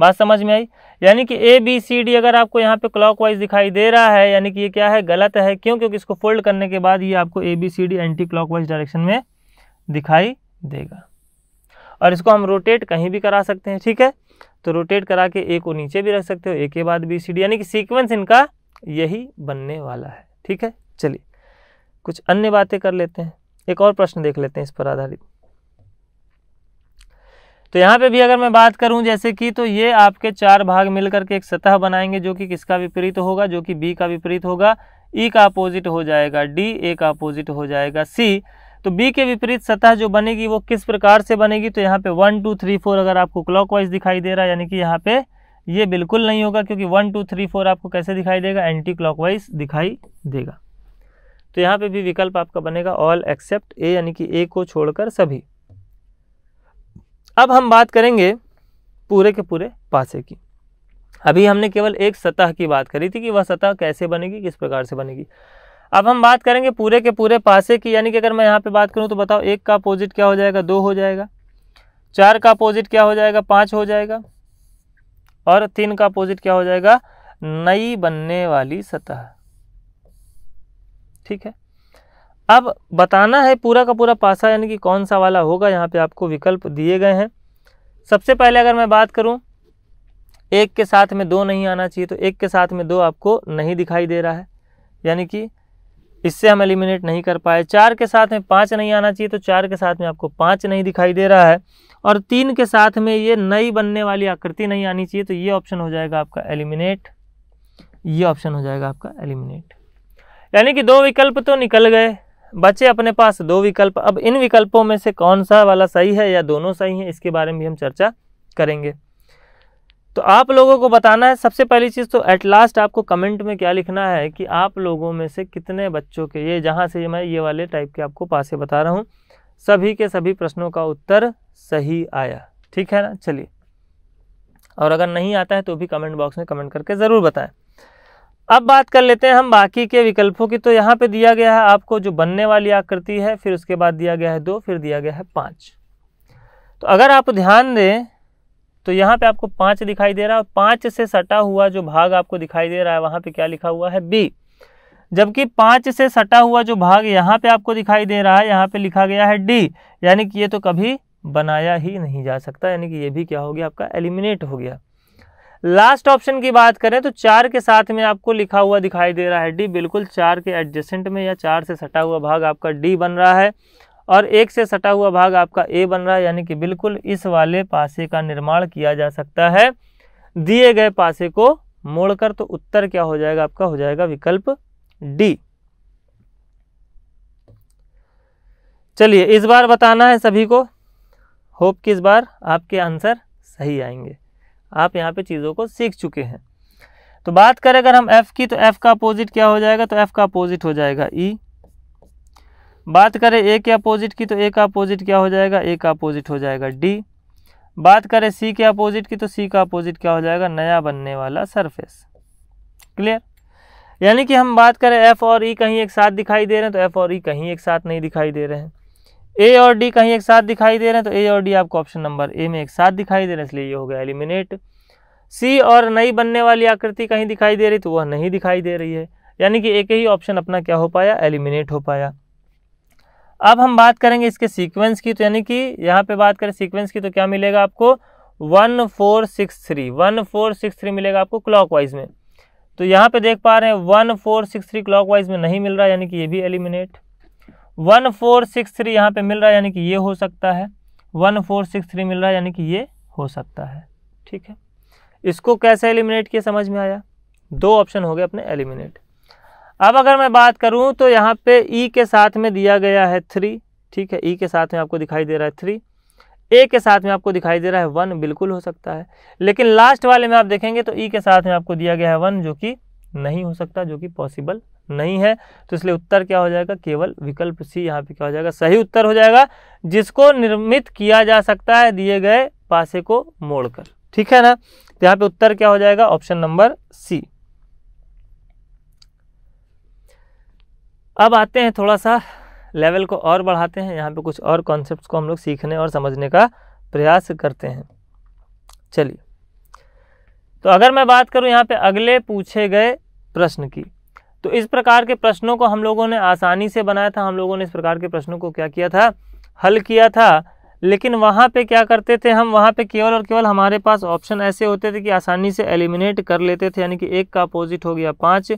बात समझ में आई यानी कि ए बी सी डी अगर आपको यहाँ पे वाइज दिखाई दे रहा है यानी कि ये क्या है गलत है क्यों क्योंकि इसको फोल्ड करने के बाद ये आपको A B C D anti wise direction में दिखाई देगा और इसको हम रोटेट कहीं भी करा सकते हैं ठीक है तो रोटेट करा के ए को नीचे भी रख सकते हो ए के बाद बी सी डी यानी कि सीक्वेंस इनका यही बनने वाला है ठीक है चलिए कुछ अन्य बातें कर लेते हैं एक और प्रश्न देख लेते हैं इस पर आधारित तो यहाँ पे भी अगर मैं बात करूँ जैसे कि तो ये आपके चार भाग मिलकर के एक सतह बनाएंगे जो कि किसका विपरीत होगा जो कि बी का विपरीत होगा ई e का अपोजिट हो जाएगा डी ए का अपोजिट हो जाएगा सी तो बी के विपरीत सतह जो बनेगी वो किस प्रकार से बनेगी तो यहाँ पे वन टू थ्री फोर अगर आपको क्लॉकवाइज दिखाई दे रहा है यानी कि यहाँ पे ये बिल्कुल नहीं होगा क्योंकि वन टू थ्री फोर आपको कैसे दिखाई देगा एंटी क्लॉकवाइज दिखाई देगा तो यहाँ पे भी विकल्प आपका बनेगा ऑल एक्सेप्ट ए यानी कि ए को छोड़कर सभी अब हम बात करेंगे पूरे के पूरे पासे की अभी हमने केवल एक सतह की बात करी थी कि वह सतह कैसे बनेगी किस प्रकार से बनेगी अब हम बात करेंगे पूरे के पूरे पासे की यानी कि अगर मैं यहाँ पे बात करूँ तो बताओ एक का अपोजिट क्या हो जाएगा दो हो जाएगा चार का अपोजिट क्या हो जाएगा पाँच हो जाएगा और तीन का अपोजिट क्या हो जाएगा नई बनने वाली सतह ठीक है अब बताना है पूरा का पूरा पासा यानी कि कौन सा वाला होगा यहाँ पे आपको विकल्प दिए गए हैं सबसे पहले अगर मैं बात करूँ एक के साथ में दो नहीं आना चाहिए तो एक के साथ में दो आपको नहीं दिखाई दे रहा है यानी कि इससे हम एलिमिनेट नहीं कर पाए चार के साथ में पाँच नहीं आना चाहिए तो चार के साथ में आपको पाँच नहीं दिखाई दे रहा है और तीन के साथ में ये नई बनने वाली आकृति नहीं आनी चाहिए तो ये ऑप्शन हो जाएगा आपका एलिमिनेट ये ऑप्शन हो जाएगा आपका एलिमिनेट यानी कि दो विकल्प तो निकल गए बचे अपने पास दो विकल्प अब इन विकल्पों में से कौन सा वाला सही है या दोनों सही हैं इसके बारे में भी हम चर्चा करेंगे तो आप लोगों को बताना है सबसे पहली चीज़ तो एट लास्ट आपको कमेंट में क्या लिखना है कि आप लोगों में से कितने बच्चों के ये जहाँ से मैं ये वाले टाइप के आपको पासे बता रहा हूँ सभी के सभी प्रश्नों का उत्तर सही आया ठीक है ना चलिए और अगर नहीं आता है तो भी कमेंट बॉक्स में कमेंट करके ज़रूर बताएं अब बात कर लेते हैं हम बाकी के विकल्पों की तो यहाँ पे दिया गया है आपको जो बनने वाली आकृति है फिर उसके बाद दिया गया है दो फिर दिया गया है पाँच तो अगर आप ध्यान दें तो यहाँ पे आपको पाँच दिखाई दे रहा है पाँच से सटा हुआ जो भाग आपको दिखाई दे रहा है वहाँ पे क्या लिखा हुआ है बी जबकि पाँच से सटा हुआ जो भाग यहाँ पे आपको दिखाई दे रहा है यहाँ पे लिखा गया है डी यानी कि ये तो कभी बनाया ही नहीं जा सकता यानी कि ये भी क्या हो गया आपका एलिमिनेट हो गया लास्ट ऑप्शन की बात करें तो चार के साथ में आपको लिखा हुआ दिखाई दे रहा है डी बिल्कुल चार के एडजेसेंट में या चार से सटा हुआ भाग आपका डी बन रहा है और एक से सटा हुआ भाग आपका ए बन रहा है यानी कि बिल्कुल इस वाले पासे का निर्माण किया जा सकता है दिए गए पासे को मोड़कर तो उत्तर क्या हो जाएगा आपका हो जाएगा विकल्प डी चलिए इस बार बताना है सभी को होप कि इस बार आपके आंसर सही आएंगे आप यहाँ पे चीज़ों को सीख चुके हैं तो बात करें अगर हम एफ़ की तो एफ़ का अपोजिट क्या हो जाएगा तो एफ़ का अपोजिट हो जाएगा ई e। बात करें ए के अपोजिट की तो ए का अपोजिट क्या हो जाएगा ए का अपोजिट हो जाएगा डी बात करें सी के अपोजिट की तो सी का अपोजिट क्या हो जाएगा नया बनने वाला सरफेस क्लियर यानी कि हम बात करें एफ और ई e कहीं एक साथ दिखाई दे रहे हैं तो एफ और ई e कहीं एक साथ नहीं दिखाई दे रहे हैं ए और डी कहीं एक साथ दिखाई दे रहे हैं तो ए और डी आपको ऑप्शन नंबर ए में एक साथ दिखाई दे रहे हैं इसलिए ये हो गया एलिमिनेट सी और नई बनने वाली आकृति कहीं दिखाई दे रही तो वह नहीं दिखाई दे रही है यानी कि एक ही ऑप्शन अपना क्या हो पाया एलिमिनेट हो पाया अब हम बात करेंगे इसके सीक्वेंस की तो यानी कि यहाँ पे बात करें सीक्वेंस की तो क्या मिलेगा आपको one four six three one four six three मिलेगा आपको क्लॉकवाइज में तो यहाँ पे देख पा रहे हैं one four six three clockwise में नहीं मिल रहा यानी कि ये भी eliminate one four six three यहाँ पे मिल रहा है यानी कि ये हो सकता है वन फोर सिक्स थ्री मिल रहा है यानी कि ये हो सकता है ठीक है इसको कैसे एलिमिनेट किया समझ में आया दो ऑप्शन हो गए अपने एलिमिनेट अब अगर मैं बात करूँ तो यहाँ पे ई e के साथ में दिया गया है थ्री ठीक है ई e के साथ में आपको दिखाई दे रहा है थ्री ए के साथ में आपको दिखाई दे रहा है वन बिल्कुल हो सकता है लेकिन लास्ट वाले में आप देखेंगे तो ई e के साथ में आपको दिया गया है वन जो कि नहीं हो सकता जो कि पॉसिबल नहीं है तो इसलिए उत्तर क्या हो जाएगा केवल विकल्प सी यहाँ पे क्या हो जाएगा सही उत्तर हो जाएगा जिसको निर्मित किया जा सकता है दिए गए पासे को मोड़कर ठीक है ना तो यहाँ पे उत्तर क्या हो जाएगा ऑप्शन नंबर सी अब आते हैं थोड़ा सा लेवल को और बढ़ाते हैं यहाँ पे कुछ और कॉन्सेप्ट्स को हम लोग सीखने और समझने का प्रयास करते हैं चलिए तो अगर मैं बात करूँ यहाँ पे अगले पूछे गए प्रश्न की तो इस प्रकार के प्रश्नों को हम लोगों ने आसानी से बनाया था हम लोगों ने इस प्रकार के प्रश्नों को क्या किया था हल किया था लेकिन वहाँ पे क्या करते थे हम वहाँ पे केवल और केवल हमारे पास ऑप्शन ऐसे होते थे कि आसानी से एलिमिनेट कर लेते थे यानी कि एक का अपोजिट हो गया पाँच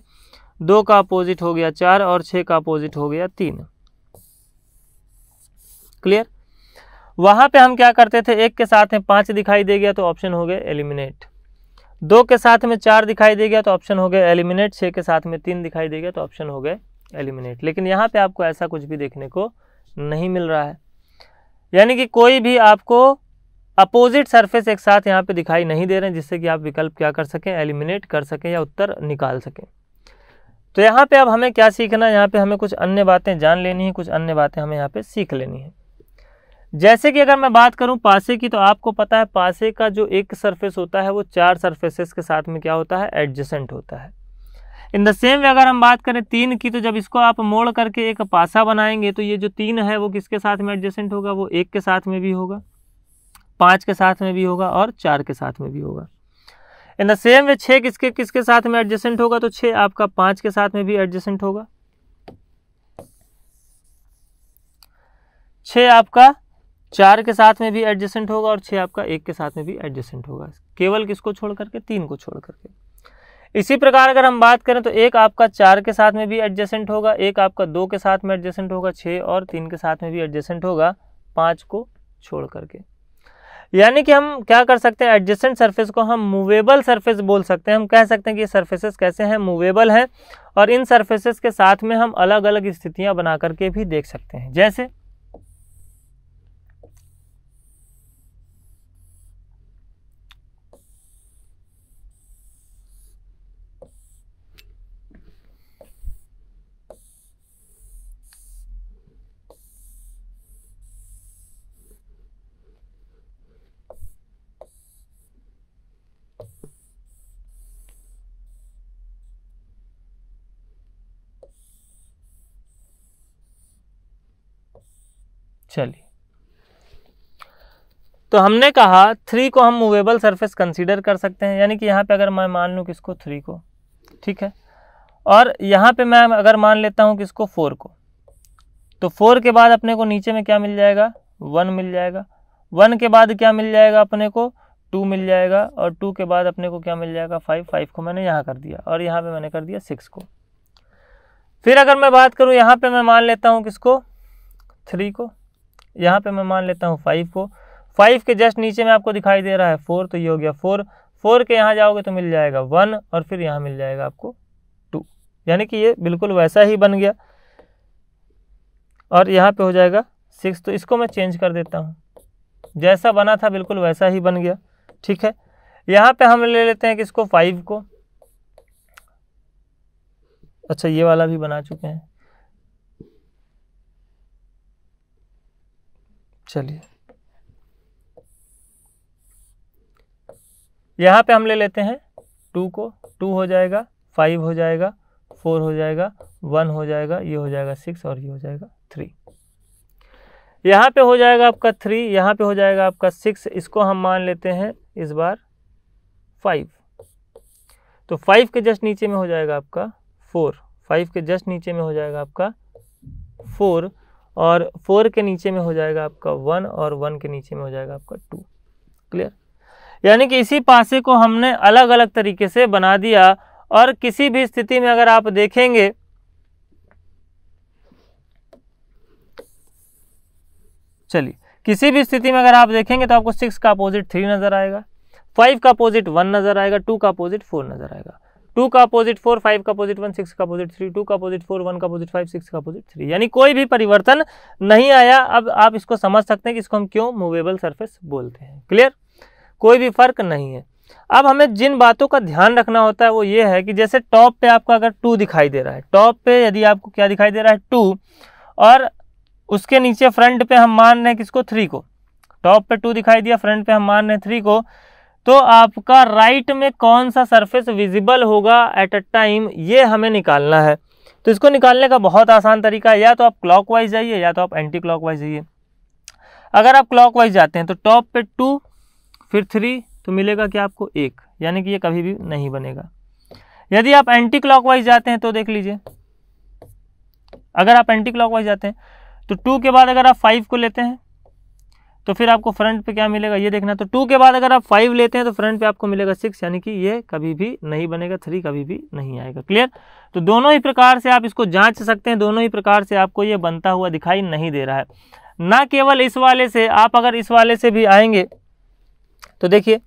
दो का अपोजिट हो गया चार और छः का अपोजिट हो गया तीन क्लियर वहाँ पे हम क्या करते थे एक के साथ में पाँच दिखाई दे गया तो ऑप्शन हो गया एलिमिनेट दो के साथ में चार दिखाई दे गया तो ऑप्शन हो गया एलिमिनेट छः के साथ में तीन दिखाई दे गया तो ऑप्शन हो गए एलिमिनेट लेकिन यहाँ पे आपको ऐसा कुछ भी देखने को नहीं मिल रहा है यानी कि कोई भी आपको अपोजिट सरफेस एक साथ यहाँ पे दिखाई नहीं दे रहे हैं जिससे कि आप विकल्प क्या कर सकें एलिमिनेट कर सकें या उत्तर निकाल सकें तो यहाँ पे अब हमें क्या सीखना है यहाँ पे हमें कुछ अन्य बातें जान लेनी है कुछ अन्य बातें हमें यहाँ पे सीख लेनी है जैसे कि अगर मैं बात करूँ पासे की तो आपको पता है पासे का जो एक सरफेस होता है वो चार सरफेसेस के साथ में क्या होता है एडजसेंट होता है इन द सेम वे अगर हम बात करें तीन की तो जब इसको आप मोड़ करके एक पासा बनाएंगे तो ये जो तीन है वो किसके साथ में एडजसेंट होगा वो एक के साथ में भी होगा पाँच के साथ में भी होगा और चार के साथ में भी होगा इन द सेम वे छः किसके किसके साथ में एडजस्टेंट होगा तो छः आपका पाँच के साथ में भी एडजस्टेंट होगा छः आपका चार के साथ में भी एडजस्टेंट होगा और छः आपका एक के साथ में भी एडजस्टेंट होगा केवल किसको छोड़ करके तीन को छोड़ करके इसी प्रकार अगर हम बात करें तो एक आपका चार के साथ में भी एडजस्टेंट होगा एक आपका दो के साथ में एडजस्टेंट होगा छः और तीन के साथ में भी एडजस्टेंट होगा पाँच को छोड़ करके यानी कि हम क्या कर सकते हैं एडजस्टेंट सरफेस को हम मूवेबल सरफेस बोल सकते हैं हम कह सकते हैं कि सरफेसेस कैसे हैं मूवेबल हैं और इन सरफेसेस के साथ में हम अलग अलग स्थितियां बना करके भी देख सकते हैं जैसे चलिए तो हमने कहा थ्री को हम मूवेबल सरफेस कंसीडर कर सकते हैं यानी कि यहाँ पे अगर मैं मान लूँ किसको थ्री को ठीक है और यहाँ पे मैं अगर मान लेता हूँ किसको फोर को तो फोर के बाद अपने को नीचे में क्या मिल जाएगा वन मिल जाएगा वन के बाद क्या मिल जाएगा अपने को टू मिल जाएगा और टू के बाद अपने को क्या मिल जाएगा फाइव फाइव को मैंने यहाँ कर दिया और यहाँ पे मैंने कर दिया सिक्स को फिर अगर मैं बात करूँ यहाँ पे मैं मान लेता हूँ किसको थ्री को यहाँ पे मैं मान लेता हूँ फाइव को फाइव के जस्ट नीचे में आपको दिखाई दे रहा है फोर तो ये हो गया फोर फोर के यहाँ जाओगे तो मिल जाएगा वन और फिर यहाँ मिल जाएगा आपको टू यानी कि ये बिल्कुल वैसा ही बन गया और यहाँ पे हो जाएगा सिक्स तो इसको मैं चेंज कर देता हूँ जैसा बना था बिल्कुल वैसा ही बन गया ठीक है यहाँ पे हम ले लेते हैं किसको फाइव को अच्छा ये वाला भी बना चुके हैं चलिए यहाँ पे हम ले लेते हैं टू को टू हो जाएगा फाइव हो जाएगा फोर हो जाएगा वन हो जाएगा ये हो जाएगा सिक्स और ये हो जाएगा थ्री यहाँ पे हो जाएगा आपका थ्री यहाँ पे हो जाएगा आपका सिक्स इसको हम मान लेते हैं इस बार फाइव तो फाइव के जस्ट नीचे में हो जाएगा आपका फोर फाइव के जस्ट नीचे में हो जाएगा आपका फोर और फोर के नीचे में हो जाएगा आपका वन और वन के नीचे में हो जाएगा आपका टू क्लियर यानी कि इसी पासे को हमने अलग अलग तरीके से बना दिया और किसी भी स्थिति में अगर आप देखेंगे चलिए किसी भी स्थिति में अगर आप देखेंगे तो आपको सिक्स का अपोजिट थ्री नज़र आएगा फाइव का अपोजिट वन नज़र आएगा टू का अपोजिट फोर नज़र आएगा टू का अपोजिट फोर फाइव का अपोजिट वन सिक्स का अपोजिट थ्री टू का अपोजिट फोर वन का अपोजिट फाइव सिक्स का अपोजिट थ्री यानी कोई भी परिवर्तन नहीं आया अब आप इसको समझ सकते हैं कि इसको हम क्यों मूवेबल सरफेस बोलते हैं क्लियर कोई भी फर्क नहीं है अब हमें जिन बातों का ध्यान रखना होता है वो ये है कि जैसे टॉप पे आपका अगर टू दिखाई दे रहा है टॉप पे यदि आपको क्या दिखाई दे रहा है टू और उसके नीचे फ्रंट पे हम मान रहे हैं किसको थ्री को टॉप पे टू दिखाई दिया फ्रंट पे हम मान रहे हैं थ्री को तो आपका राइट में कौन सा सरफेस विजिबल होगा एट अ टाइम ये हमें निकालना है तो इसको निकालने का बहुत आसान तरीका है या तो आप क्लॉकवाइज जाइए या तो आप एंटी क्लॉकवाइज जाइए अगर आप क्लॉकवाइज जाते हैं तो टॉप पे टू फिर थ्री तो मिलेगा क्या आपको एक यानी कि ये कभी भी नहीं बनेगा यदि आप एंटी क्लॉकवाइज जाते हैं तो देख लीजिए अगर आप एंटी क्लॉकवाइज जाते हैं तो टू के बाद अगर आप फाइव को लेते हैं तो फिर आपको फ्रंट पे क्या मिलेगा ये देखना तो टू के बाद अगर आप फाइव लेते हैं तो फ्रंट पे आपको मिलेगा सिक्स यानी कि ये कभी भी नहीं बनेगा थ्री कभी भी नहीं आएगा क्लियर तो दोनों ही प्रकार से आप इसको जांच सकते हैं दोनों ही प्रकार से आपको ये बनता हुआ दिखाई नहीं दे रहा है ना केवल इस वाले से आप अगर इस वाले से भी आएंगे तो देखिए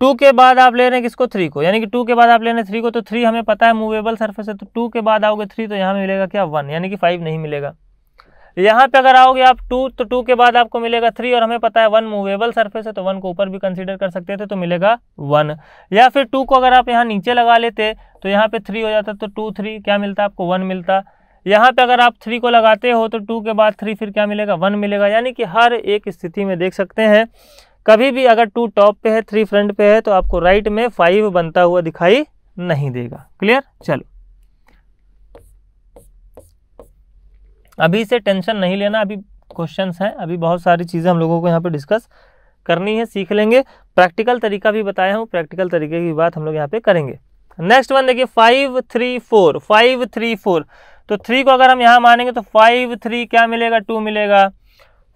टू के बाद आप ले रहे हैं किसको थ्री को यानी कि टू के बाद आप ले रहे हैं थ्री को तो थ्री हमें पता है मूवेबल सर्फेस है तो टू के बाद आओगे थ्री तो यहाँ मिलेगा क्या वन यानी कि फाइव नहीं मिलेगा यहाँ पे अगर आओगे आप टू तो टू के बाद आपको मिलेगा थ्री और हमें पता है वन मूवेबल सरफेस है तो वन को ऊपर भी कंसीडर कर सकते थे तो मिलेगा वन या फिर टू को अगर आप यहाँ नीचे लगा लेते तो यहाँ पे थ्री हो जाता तो टू थ्री क्या मिलता आपको वन मिलता यहाँ पे अगर आप थ्री को लगाते हो तो टू के बाद थ्री फिर क्या मिलेगा वन मिलेगा यानी कि हर एक स्थिति में देख सकते हैं कभी भी अगर टू टॉप पे है थ्री फ्रंट पे है तो आपको राइट में फाइव बनता हुआ दिखाई नहीं देगा क्लियर चलो अभी से टेंशन नहीं लेना अभी क्वेश्चंस हैं अभी बहुत सारी चीज़ें हम लोगों को यहाँ पे डिस्कस करनी है सीख लेंगे प्रैक्टिकल तरीका भी बताया हूँ प्रैक्टिकल तरीके की बात हम लोग यहाँ पे करेंगे नेक्स्ट वन देखिए five three four five three four तो थ्री को अगर हम यहाँ मानेंगे तो फाइव थ्री क्या मिलेगा टू मिलेगा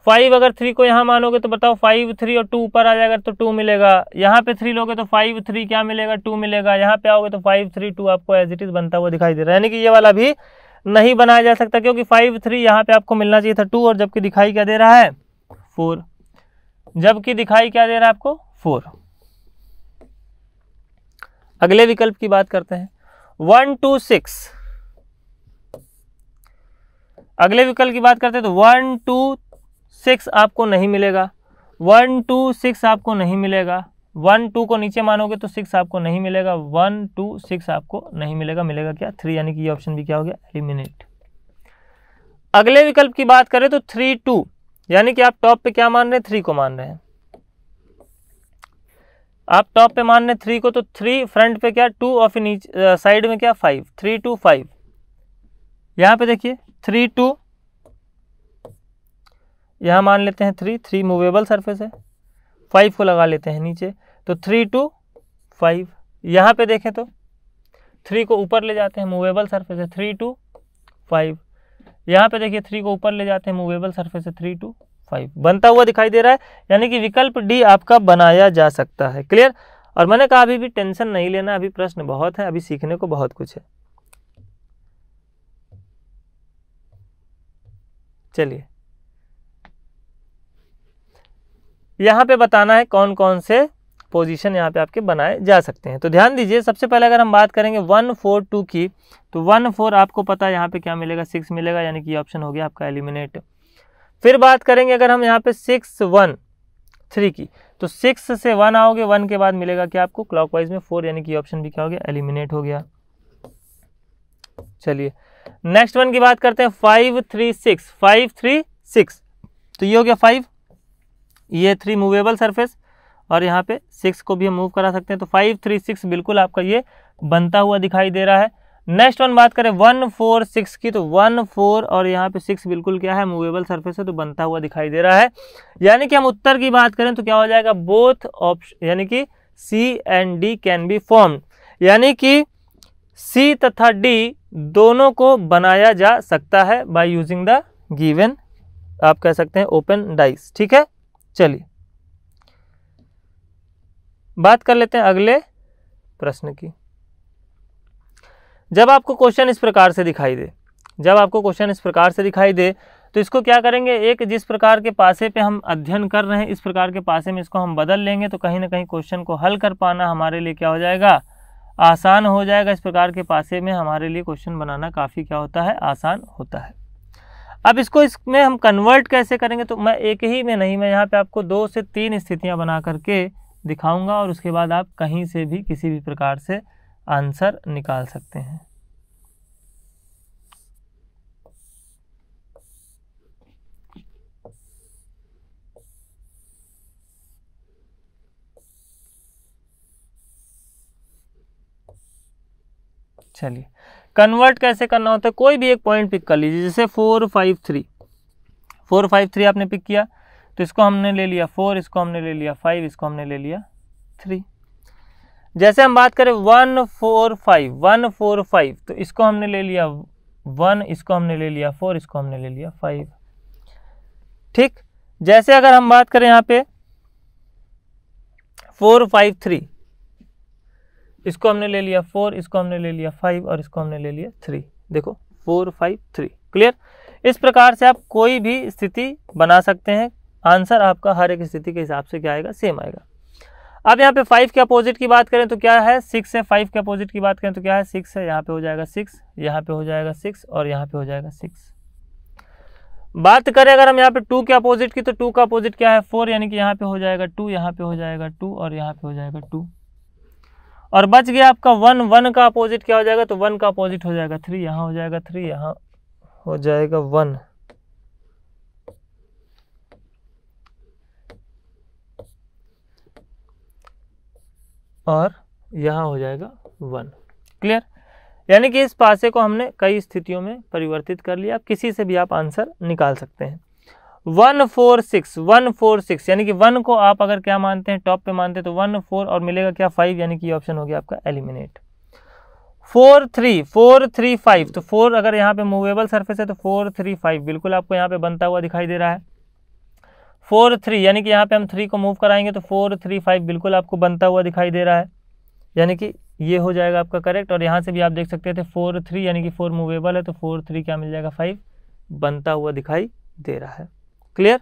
फाइव अगर थ्री को यहाँ मानोगे तो बताओ फाइव थ्री और टू ऊपर आ जाएगा तो टू मिलेगा यहाँ पे थ्री लोगे तो फाइव थ्री क्या मिलेगा टू मिलेगा यहाँ पे आओगे तो फाइव थ्री टू आपको एज इट इज बनता हुआ दिखाई दे रहा है यानी कि ये वाला भी नहीं बनाया जा सकता क्योंकि फाइव थ्री यहाँ पे आपको मिलना चाहिए था टू और जबकि दिखाई क्या दे रहा है फोर जबकि दिखाई क्या दे रहा है आपको फोर अगले विकल्प की बात करते हैं वन टू सिक्स अगले विकल्प की बात करते हैं तो वन टू सिक्स आपको नहीं मिलेगा वन टू सिक्स आपको नहीं मिलेगा वन टू को नीचे मानोगे तो सिक्स आपको नहीं मिलेगा वन टू सिक्स आपको नहीं मिलेगा मिलेगा क्या थ्री यानी कि ये ऑप्शन भी क्या हो गया एलिमिनेट अगले विकल्प की बात करें तो थ्री टू यानी कि आप टॉप पे क्या मान रहे हैं थ्री को मान रहे हैं आप टॉप पे मान रहे थ्री को तो थ्री फ्रंट पे क्या टू और फिर नीचे साइड में क्या फाइव थ्री टू फाइव यहां पे देखिए थ्री टू यहां मान लेते हैं थ्री थ्री मूवेबल सरफेस है फाइव को लगा लेते हैं नीचे तो थ्री टू फाइव यहाँ पे देखें तो थ्री को ऊपर ले जाते हैं मूवेबल सरफेस है थ्री टू फाइव यहाँ पे देखिए थ्री को ऊपर ले जाते हैं मूवेबल सरफेस है थ्री टू फाइव बनता हुआ दिखाई दे रहा है यानी कि विकल्प डी आपका बनाया जा सकता है क्लियर और मैंने कहा अभी भी टेंशन नहीं लेना अभी प्रश्न बहुत है अभी सीखने को बहुत कुछ है चलिए यहाँ पे बताना है कौन कौन से पोजीशन यहाँ पे आपके बनाए जा सकते हैं तो ध्यान दीजिए सबसे पहले अगर हम बात करेंगे वन फोर टू की तो वन फोर आपको पता है यहाँ पे क्या मिलेगा सिक्स मिलेगा यानी कि ऑप्शन हो गया आपका एलिमिनेट फिर बात करेंगे अगर हम यहाँ पे सिक्स वन थ्री की तो सिक्स से वन आओगे वन के बाद मिलेगा क्या आपको क्लॉकवाइज में फोर यानी कि ऑप्शन भी क्या हो गया एलिमिनेट हो गया चलिए नेक्स्ट वन की बात करते हैं five three six five three six तो ये हो गया फाइव ये थ्री मूवेबल सरफेस और यहाँ पे सिक्स को भी हम मूव करा सकते हैं तो फाइव थ्री सिक्स बिल्कुल आपका ये बनता हुआ दिखाई दे रहा है नेक्स्ट वन बात करें वन फोर सिक्स की तो वन फोर और यहाँ पे सिक्स बिल्कुल क्या है मूवेबल सरफेस है तो बनता हुआ दिखाई दे रहा है यानी कि हम उत्तर की बात करें तो क्या हो जाएगा बोथ ऑप्शन यानी कि C and D can be form यानी कि सी तथा डी दोनों को बनाया जा सकता है बाय यूजिंग द गिवन आप कह सकते हैं ओपन डाइस ठीक है चलिए बात कर लेते हैं अगले प्रश्न की जब आपको क्वेश्चन इस प्रकार से दिखाई दे जब आपको क्वेश्चन इस प्रकार से दिखाई दे तो इसको क्या करेंगे एक जिस प्रकार के पासे पे हम अध्ययन कर रहे हैं इस प्रकार के पासे में इसको हम बदल लेंगे तो कहीं ना कहीं क्वेश्चन को हल कर पाना हमारे लिए क्या हो जाएगा आसान हो जाएगा इस प्रकार के पासे में हमारे लिए क्वेश्चन बनाना काफ़ी क्या होता है आसान होता है अब इसको इसमें हम कन्वर्ट कैसे करेंगे तो मैं एक ही में नहीं मैं यहाँ पे आपको दो से तीन स्थितियाँ बना करके दिखाऊंगा और उसके बाद आप कहीं से भी किसी भी प्रकार से आंसर निकाल सकते हैं चलिए कन्वर्ट कैसे करना होता है कोई भी एक पॉइंट पिक कर लीजिए जैसे four five three four five three आपने पिक किया तो इसको हमने ले लिया फोर इसको हमने ले लिया फाइव इसको हमने ले लिया थ्री जैसे हम बात करें one four five one four five तो इसको हमने ले लिया वन इसको हमने ले लिया फोर इसको हमने ले लिया फाइव ठीक जैसे अगर हम बात करें यहाँ पे फोर फाइव थ्री इसको हमने ले लिया फोर इसको हमने ले लिया फाइव और इसको हमने ले लिया थ्री देखो फोर फाइव थ्री क्लियर इस प्रकार से आप कोई भी स्थिति बना सकते हैं आंसर आपका हर एक स्थिति के हिसाब से क्या आएगा सेम आएगा अब यहाँ पे फाइव के अपोजिट की बात करें तो क्या है सिक्स है फाइव के अपोजिट की बात करें तो क्या है सिक्स है यहाँ पे हो जाएगा सिक्स यहाँ पे हो जाएगा सिक्स और यहाँ पे हो जाएगा सिक्स बात करें अगर हम यहाँ पे टू के अपोजिट की तो टू का अपोजिट क्या है फोर यानी कि यहाँ पे हो जाएगा टू यहाँ पे हो जाएगा टू और यहाँ पे हो जाएगा टू और बच गया आपका वन वन का अपोजिट क्या हो जाएगा तो वन का अपोजिट हो जाएगा थ्री यहाँ हो जाएगा थ्री यहाँ हो जाएगा वन और यहाँ हो जाएगा वन क्लियर यानी कि इस पासे को हमने कई स्थितियों में परिवर्तित कर लिया किसी से भी आप आंसर निकाल सकते हैं one four six one four six यानी कि वन को आप अगर क्या मानते हैं टॉप पे मानते हैं तो वन फोर और मिलेगा क्या फाइव यानी कि ऑप्शन हो गया आपका eliminate four three four three five तो फोर अगर यहाँ पे मूवेबल सरफेस है तो फोर थ्री फाइव बिल्कुल आपको यहाँ पे बनता हुआ दिखाई दे रहा है फोर थ्री यानी कि यहाँ पे हम थ्री को मूव कराएंगे तो फोर थ्री फाइव बिल्कुल आपको बनता हुआ दिखाई दे रहा है यानी कि ये हो जाएगा आपका करेक्ट और यहाँ से भी आप देख सकते थे फोर थ्री यानी कि फोर मूवेबल है तो फोर थ्री क्या मिल जाएगा फाइव बनता हुआ दिखाई दे रहा है क्लियर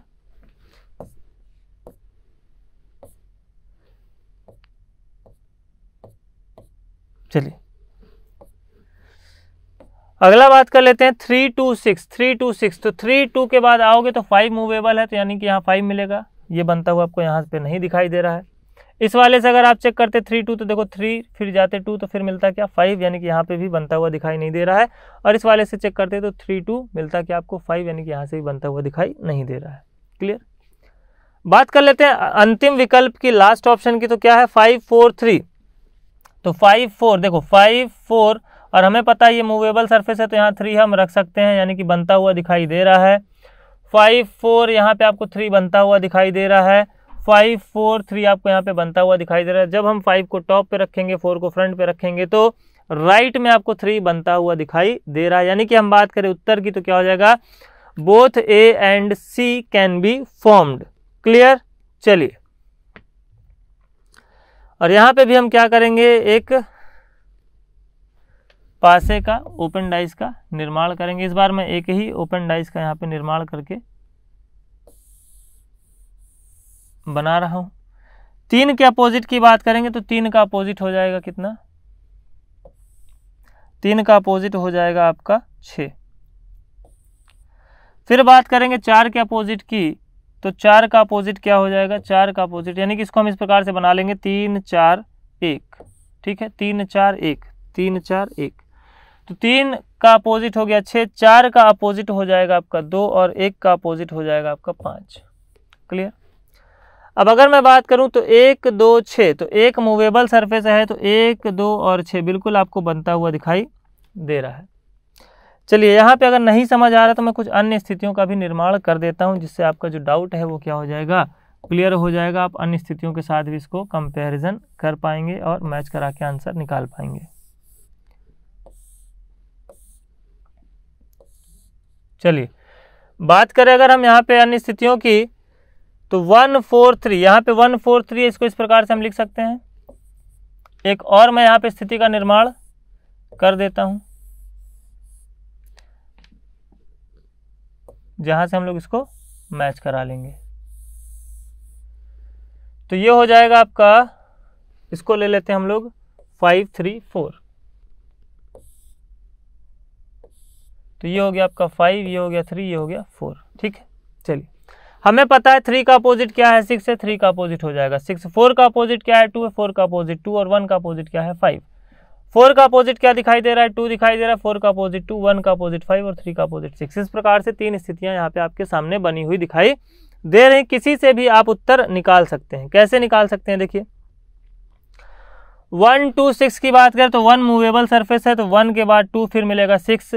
चलिए अगला बात कर लेते हैं three two six three two six तो थ्री टू के बाद आओगे तो फाइव मूवेबल है तो यानी कि यहाँ फाइव मिलेगा ये बनता हुआ आपको यहाँ पे नहीं दिखाई दे रहा है इस वाले से अगर आप चेक करते थ्री टू तो देखो थ्री फिर जाते टू तो फिर मिलता क्या फाइव यानी कि यहाँ पे भी बनता हुआ दिखाई नहीं दे रहा है और इस वाले से चेक करते तो थ्री टू मिलता क्या आपको फाइव यानी कि यहाँ से भी बनता हुआ दिखाई नहीं दे रहा है क्लियर बात कर लेते हैं अंतिम विकल्प की लास्ट ऑप्शन की तो क्या है फाइव फोर थ्री तो फाइव फोर देखो फाइव फोर और हमें पता है ये मूवेबल सर्फेस है तो यहाँ थ्री हम रख सकते हैं यानी कि बनता हुआ दिखाई दे रहा है फाइव फोर यहाँ पे आपको थ्री बनता हुआ दिखाई दे रहा है फाइव फोर थ्री आपको यहाँ पे बनता हुआ दिखाई दे रहा है जब हम फाइव को टॉप पे रखेंगे फोर को फ्रंट पे रखेंगे तो राइट में आपको थ्री बनता हुआ दिखाई दे रहा है यानी कि हम बात करें उत्तर की तो क्या हो जाएगा both A and C can be formed clear चलिए और यहाँ पे भी हम क्या करेंगे एक पासे का ओपन डाइस का निर्माण करेंगे इस बार मैं एक ही ओपन डाइस का यहाँ पे निर्माण करके बना रहा हूं तीन के अपोजिट की बात करेंगे तो तीन का अपोजिट हो जाएगा कितना तीन का अपोजिट हो जाएगा आपका छ फिर बात करेंगे चार के अपोजिट की तो चार का अपोजिट क्या हो जाएगा चार का अपोजिट यानी कि इसको हम इस प्रकार से बना लेंगे तीन चार एक ठीक है तीन चार एक तीन चार एक तो तीन का अपोजिट हो गया छः चार का अपोजिट हो जाएगा आपका दो और एक का अपोजिट हो जाएगा आपका पाँच क्लियर अब अगर मैं बात करूं तो एक दो छः तो एक मूवेबल सरफेस है तो एक दो और छः बिल्कुल आपको बनता हुआ दिखाई दे रहा है चलिए यहाँ पे अगर नहीं समझ आ रहा तो मैं कुछ अन्य स्थितियों का भी निर्माण कर देता हूँ जिससे आपका जो डाउट है वो क्या हो जाएगा क्लियर हो जाएगा आप अन्य स्थितियों के साथ भी इसको कंपेरिजन कर पाएंगे और मैच करा के आंसर निकाल पाएंगे चलिए बात करें अगर हम यहाँ पे अन्य स्थितियों की तो वन फोर थ्री यहाँ पे वन फोर थ्री इसको इस प्रकार से हम लिख सकते हैं एक और मैं यहाँ पे स्थिति का निर्माण कर देता हूँ जहाँ से हम लोग इसको मैच करा लेंगे तो ये हो जाएगा आपका इसको ले लेते हैं हम लोग फाइव थ्री फोर तो ये हो गया आपका फाइव ये हो गया थ्री ये हो गया फोर ठीक है चलिए हमें पता है थ्री का अपोजिट क्या है सिक्स है थ्री का अपोजिट हो जाएगा सिक्स फोर का अपोजिट क्या है टू है फोर का अपोजिट टू और वन का अपोजिट क्या है फाइव फोर का अपोजिट क्या दिखाई दे रहा है टू दिखाई दे रहा है फोर का अपोजिट टू वन का अपोजिट फाइव और थ्री का अपोजिट सिक्स इस प्रकार से तीन स्थितियां यहाँ पे आपके सामने बनी हुई दिखाई दे रही किसी से भी आप उत्तर निकाल सकते हैं कैसे निकाल सकते हैं देखिए वन टू सिक्स की बात करें तो वन मूवेबल सरफेस है तो वन के बाद टू फिर मिलेगा सिक्स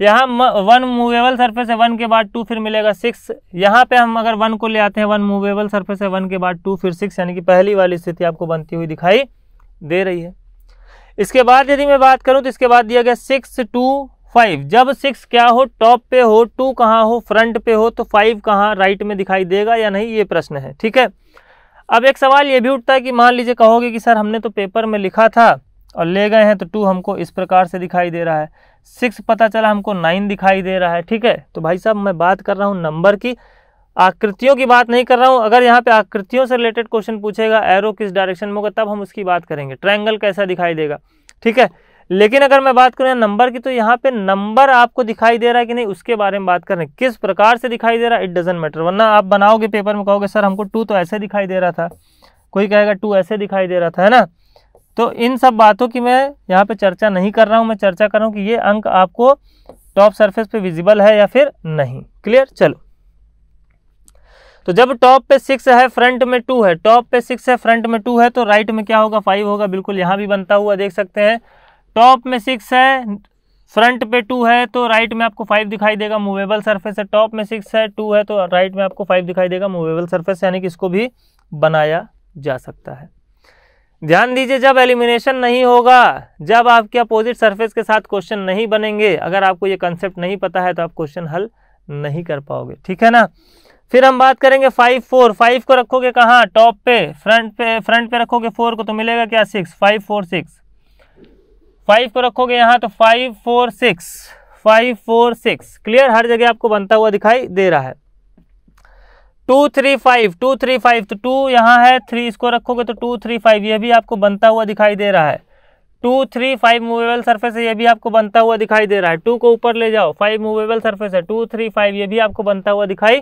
यहाँ वन मूवेबल सरफेस है वन के बाद टू फिर मिलेगा सिक्स यहाँ पे हम अगर वन को ले आते हैं वन मूवेबल सरफेस है वन के बाद टू फिर सिक्स यानी कि पहली वाली स्थिति आपको बनती हुई दिखाई दे रही है इसके बाद यदि मैं बात करूँ तो इसके बाद दिया गया सिक्स टू फाइव जब सिक्स क्या हो टॉप पे हो टू कहाँ हो फ्रंट पे हो तो फाइव कहाँ राइट में दिखाई देगा या नहीं ये प्रश्न है ठीक है अब एक सवाल ये भी उठता है कि मान लीजिए कहोगे कि सर हमने तो पेपर में लिखा था और ले गए हैं तो टू हमको इस प्रकार से दिखाई दे रहा है सिक्स पता चला हमको नाइन दिखाई दे रहा है ठीक है तो भाई साहब मैं बात कर रहा हूँ नंबर की आकृतियों की बात नहीं कर रहा हूँ अगर यहाँ पे आकृतियों से रिलेटेड क्वेश्चन पूछेगा एरो किस डायरेक्शन में होगा तब हम उसकी बात करेंगे ट्रायंगल कैसा दिखाई देगा ठीक है लेकिन अगर मैं बात करूँ नंबर की तो यहाँ पे नंबर आपको दिखाई दे रहा है कि नहीं उसके बारे में बात कर रहे हैं किस प्रकार से दिखाई दे रहा है इट डजेंट मैटर वरना आप बनाओगे पेपर में कहोगे सर हमको टू तो ऐसे दिखाई दे रहा था कोई कहेगा टू ऐसे दिखाई दे रहा था है ना तो इन सब बातों की मैं यहाँ पे चर्चा नहीं कर रहा हूँ मैं चर्चा कर रहा हूँ कि ये अंक आपको टॉप सरफेस पे विजिबल है या फिर नहीं क्लियर चलो तो जब टॉप पे सिक्स है फ्रंट में टू है टॉप पे सिक्स है फ्रंट में टू है तो राइट में क्या होगा फाइव होगा बिल्कुल यहाँ भी बनता हुआ देख सकते हैं टॉप में सिक्स है फ्रंट पे टू है तो राइट में आपको फाइव दिखाई देगा मूवेबल सरफेस है टॉप में सिक्स है टू है तो राइट में आपको फाइव दिखाई देगा मूवेबल सरफेस यानी कि इसको भी बनाया जा सकता है ध्यान दीजिए जब एलिमिनेशन नहीं होगा जब आपके अपोजिट सरफेस के साथ क्वेश्चन नहीं बनेंगे अगर आपको ये कंसेप्ट नहीं पता है तो आप क्वेश्चन हल नहीं कर पाओगे ठीक है ना फिर हम बात करेंगे फाइव फोर फाइव को रखोगे कहाँ टॉप पे फ्रंट पे फ्रंट पे रखोगे फोर को तो मिलेगा क्या six five four six five को रखोगे यहाँ तो five four six five four six clear हर जगह आपको बनता हुआ दिखाई दे रहा है two three five two three five तो टू यहाँ है थ्री इसको रखोगे तो टू थ्री फाइव ये भी आपको बनता हुआ दिखाई दे रहा है two three five movable surface है ये भी आपको बनता हुआ दिखाई दे रहा है टू को ऊपर ले जाओ फाइव मूवेबल सर्फेस है टू थ्री फाइव ये भी आपको बनता हुआ दिखाई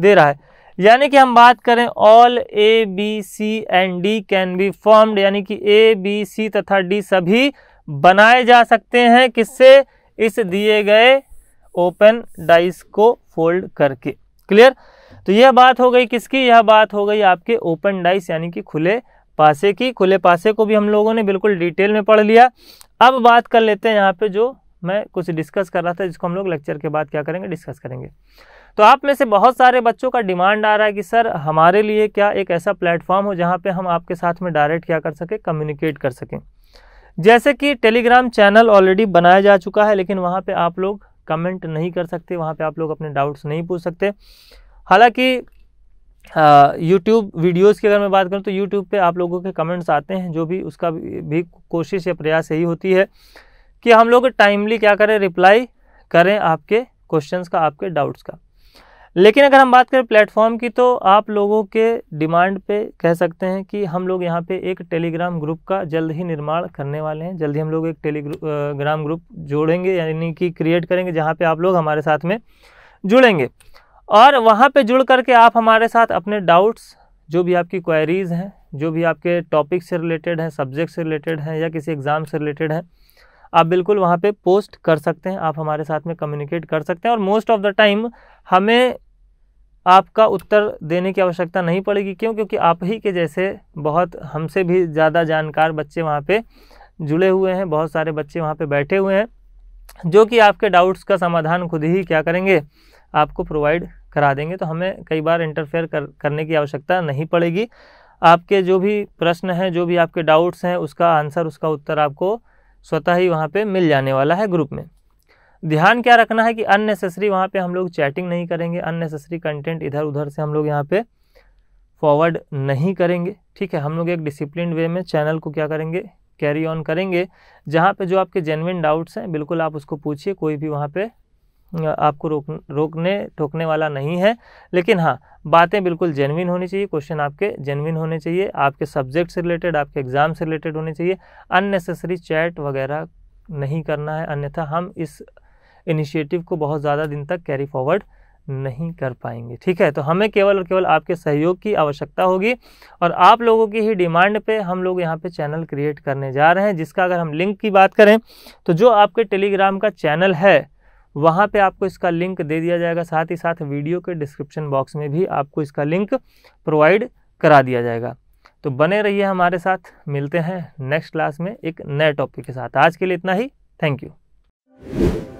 दे रहा है यानी कि हम बात करें all A B C and D can be formed यानी कि ए बी सी तथा डी सभी बनाए जा सकते हैं किससे इस दिए गए ओपन डाइस को फोल्ड करके क्लियर तो यह बात हो गई किसकी यह बात हो गई आपके ओपन डाइस यानी कि खुले पासे की खुले पासे को भी हम लोगों ने बिल्कुल डिटेल में पढ़ लिया अब बात कर लेते हैं यहाँ पे जो मैं कुछ डिस्कस कर रहा था जिसको हम लोग लेक्चर के बाद क्या करेंगे डिस्कस करेंगे तो आप में से बहुत सारे बच्चों का डिमांड आ रहा है कि सर हमारे लिए क्या एक ऐसा प्लेटफॉर्म हो जहाँ पे हम आपके साथ में डायरेक्ट क्या कर सकें कम्युनिकेट कर सकें जैसे कि टेलीग्राम चैनल ऑलरेडी बनाया जा चुका है लेकिन वहाँ पर आप लोग कमेंट नहीं कर सकते वहाँ पर आप लोग अपने डाउट्स नहीं पूछ सकते हालांकि यूट्यूब वीडियोस की अगर मैं बात करूं तो यूट्यूब पे आप लोगों के कमेंट्स आते हैं जो भी उसका भी कोशिश या प्रयास यही होती है कि हम लोग टाइमली क्या करें रिप्लाई करें आपके क्वेश्चंस का आपके डाउट्स का लेकिन अगर हम बात करें प्लेटफॉर्म की तो आप लोगों के डिमांड पे कह सकते हैं कि हम लोग यहाँ पे एक टेलीग्राम ग्रुप का जल्द ही निर्माण करने वाले हैं जल्द ही हम लोग एक टेलीग्राम ग्रुप जोड़ेंगे यानी कि क्रिएट करेंगे जहाँ पे आप लोग हमारे साथ में जुड़ेंगे और वहाँ पे जुड़ करके आप हमारे साथ अपने डाउट्स जो भी आपकी क्वेरीज़ हैं जो भी आपके टॉपिक से रिलेटेड हैं सब्जेक्ट से रिलेटेड हैं या किसी एग्ज़ाम से रिलेटेड हैं आप बिल्कुल वहाँ पे पोस्ट कर सकते हैं आप हमारे साथ में कम्युनिकेट कर सकते हैं और मोस्ट ऑफ़ द टाइम हमें आपका उत्तर देने की आवश्यकता नहीं पड़ेगी क्यों क्योंकि आप ही के जैसे बहुत हमसे भी ज़्यादा जानकार बच्चे वहाँ पर जुड़े हुए हैं बहुत सारे बच्चे वहाँ पर बैठे हुए हैं जो कि आपके डाउट्स का समाधान खुद ही क्या करेंगे आपको प्रोवाइड करा देंगे तो हमें कई बार इंटरफेयर कर, करने की आवश्यकता नहीं पड़ेगी आपके जो भी प्रश्न हैं जो भी आपके डाउट्स हैं उसका आंसर उसका उत्तर आपको स्वतः ही वहाँ पर मिल जाने वाला है ग्रुप में ध्यान क्या रखना है कि अननेसेसरी वहाँ पर हम लोग चैटिंग नहीं करेंगे अननेसेसरी कंटेंट इधर उधर से हम लोग यहाँ पर फॉरवर्ड नहीं करेंगे ठीक है हम लोग एक डिसिप्लिन वे में चैनल को क्या करेंगे कैरी ऑन करेंगे जहाँ पे जो आपके जेनविन डाउट्स हैं बिल्कुल आप उसको पूछिए कोई भी वहाँ पे आपको रोक रोकने ठोकने वाला नहीं है लेकिन हाँ बातें बिल्कुल जेनविन होनी चाहिए क्वेश्चन आपके जेनविन होने चाहिए आपके सब्जेक्ट से रिलेटेड आपके एग्ज़ाम से रिलेटेड होने चाहिए अननेसेसरी चैट वगैरह नहीं करना है अन्यथा हम इस इनिशिएटिव को बहुत ज़्यादा दिन तक कैरी फॉरवर्ड नहीं कर पाएंगे ठीक है तो हमें केवल और केवल आपके सहयोग की आवश्यकता होगी और आप लोगों की ही डिमांड पे हम लोग यहाँ पे चैनल क्रिएट करने जा रहे हैं जिसका अगर हम लिंक की बात करें तो जो आपके टेलीग्राम का चैनल है वहाँ पे आपको इसका लिंक दे दिया जाएगा साथ ही साथ वीडियो के डिस्क्रिप्शन बॉक्स में भी आपको इसका लिंक प्रोवाइड करा दिया जाएगा तो बने रहिए हमारे साथ मिलते हैं नेक्स्ट क्लास में एक नए टॉपिक के साथ आज के लिए इतना ही थैंक यू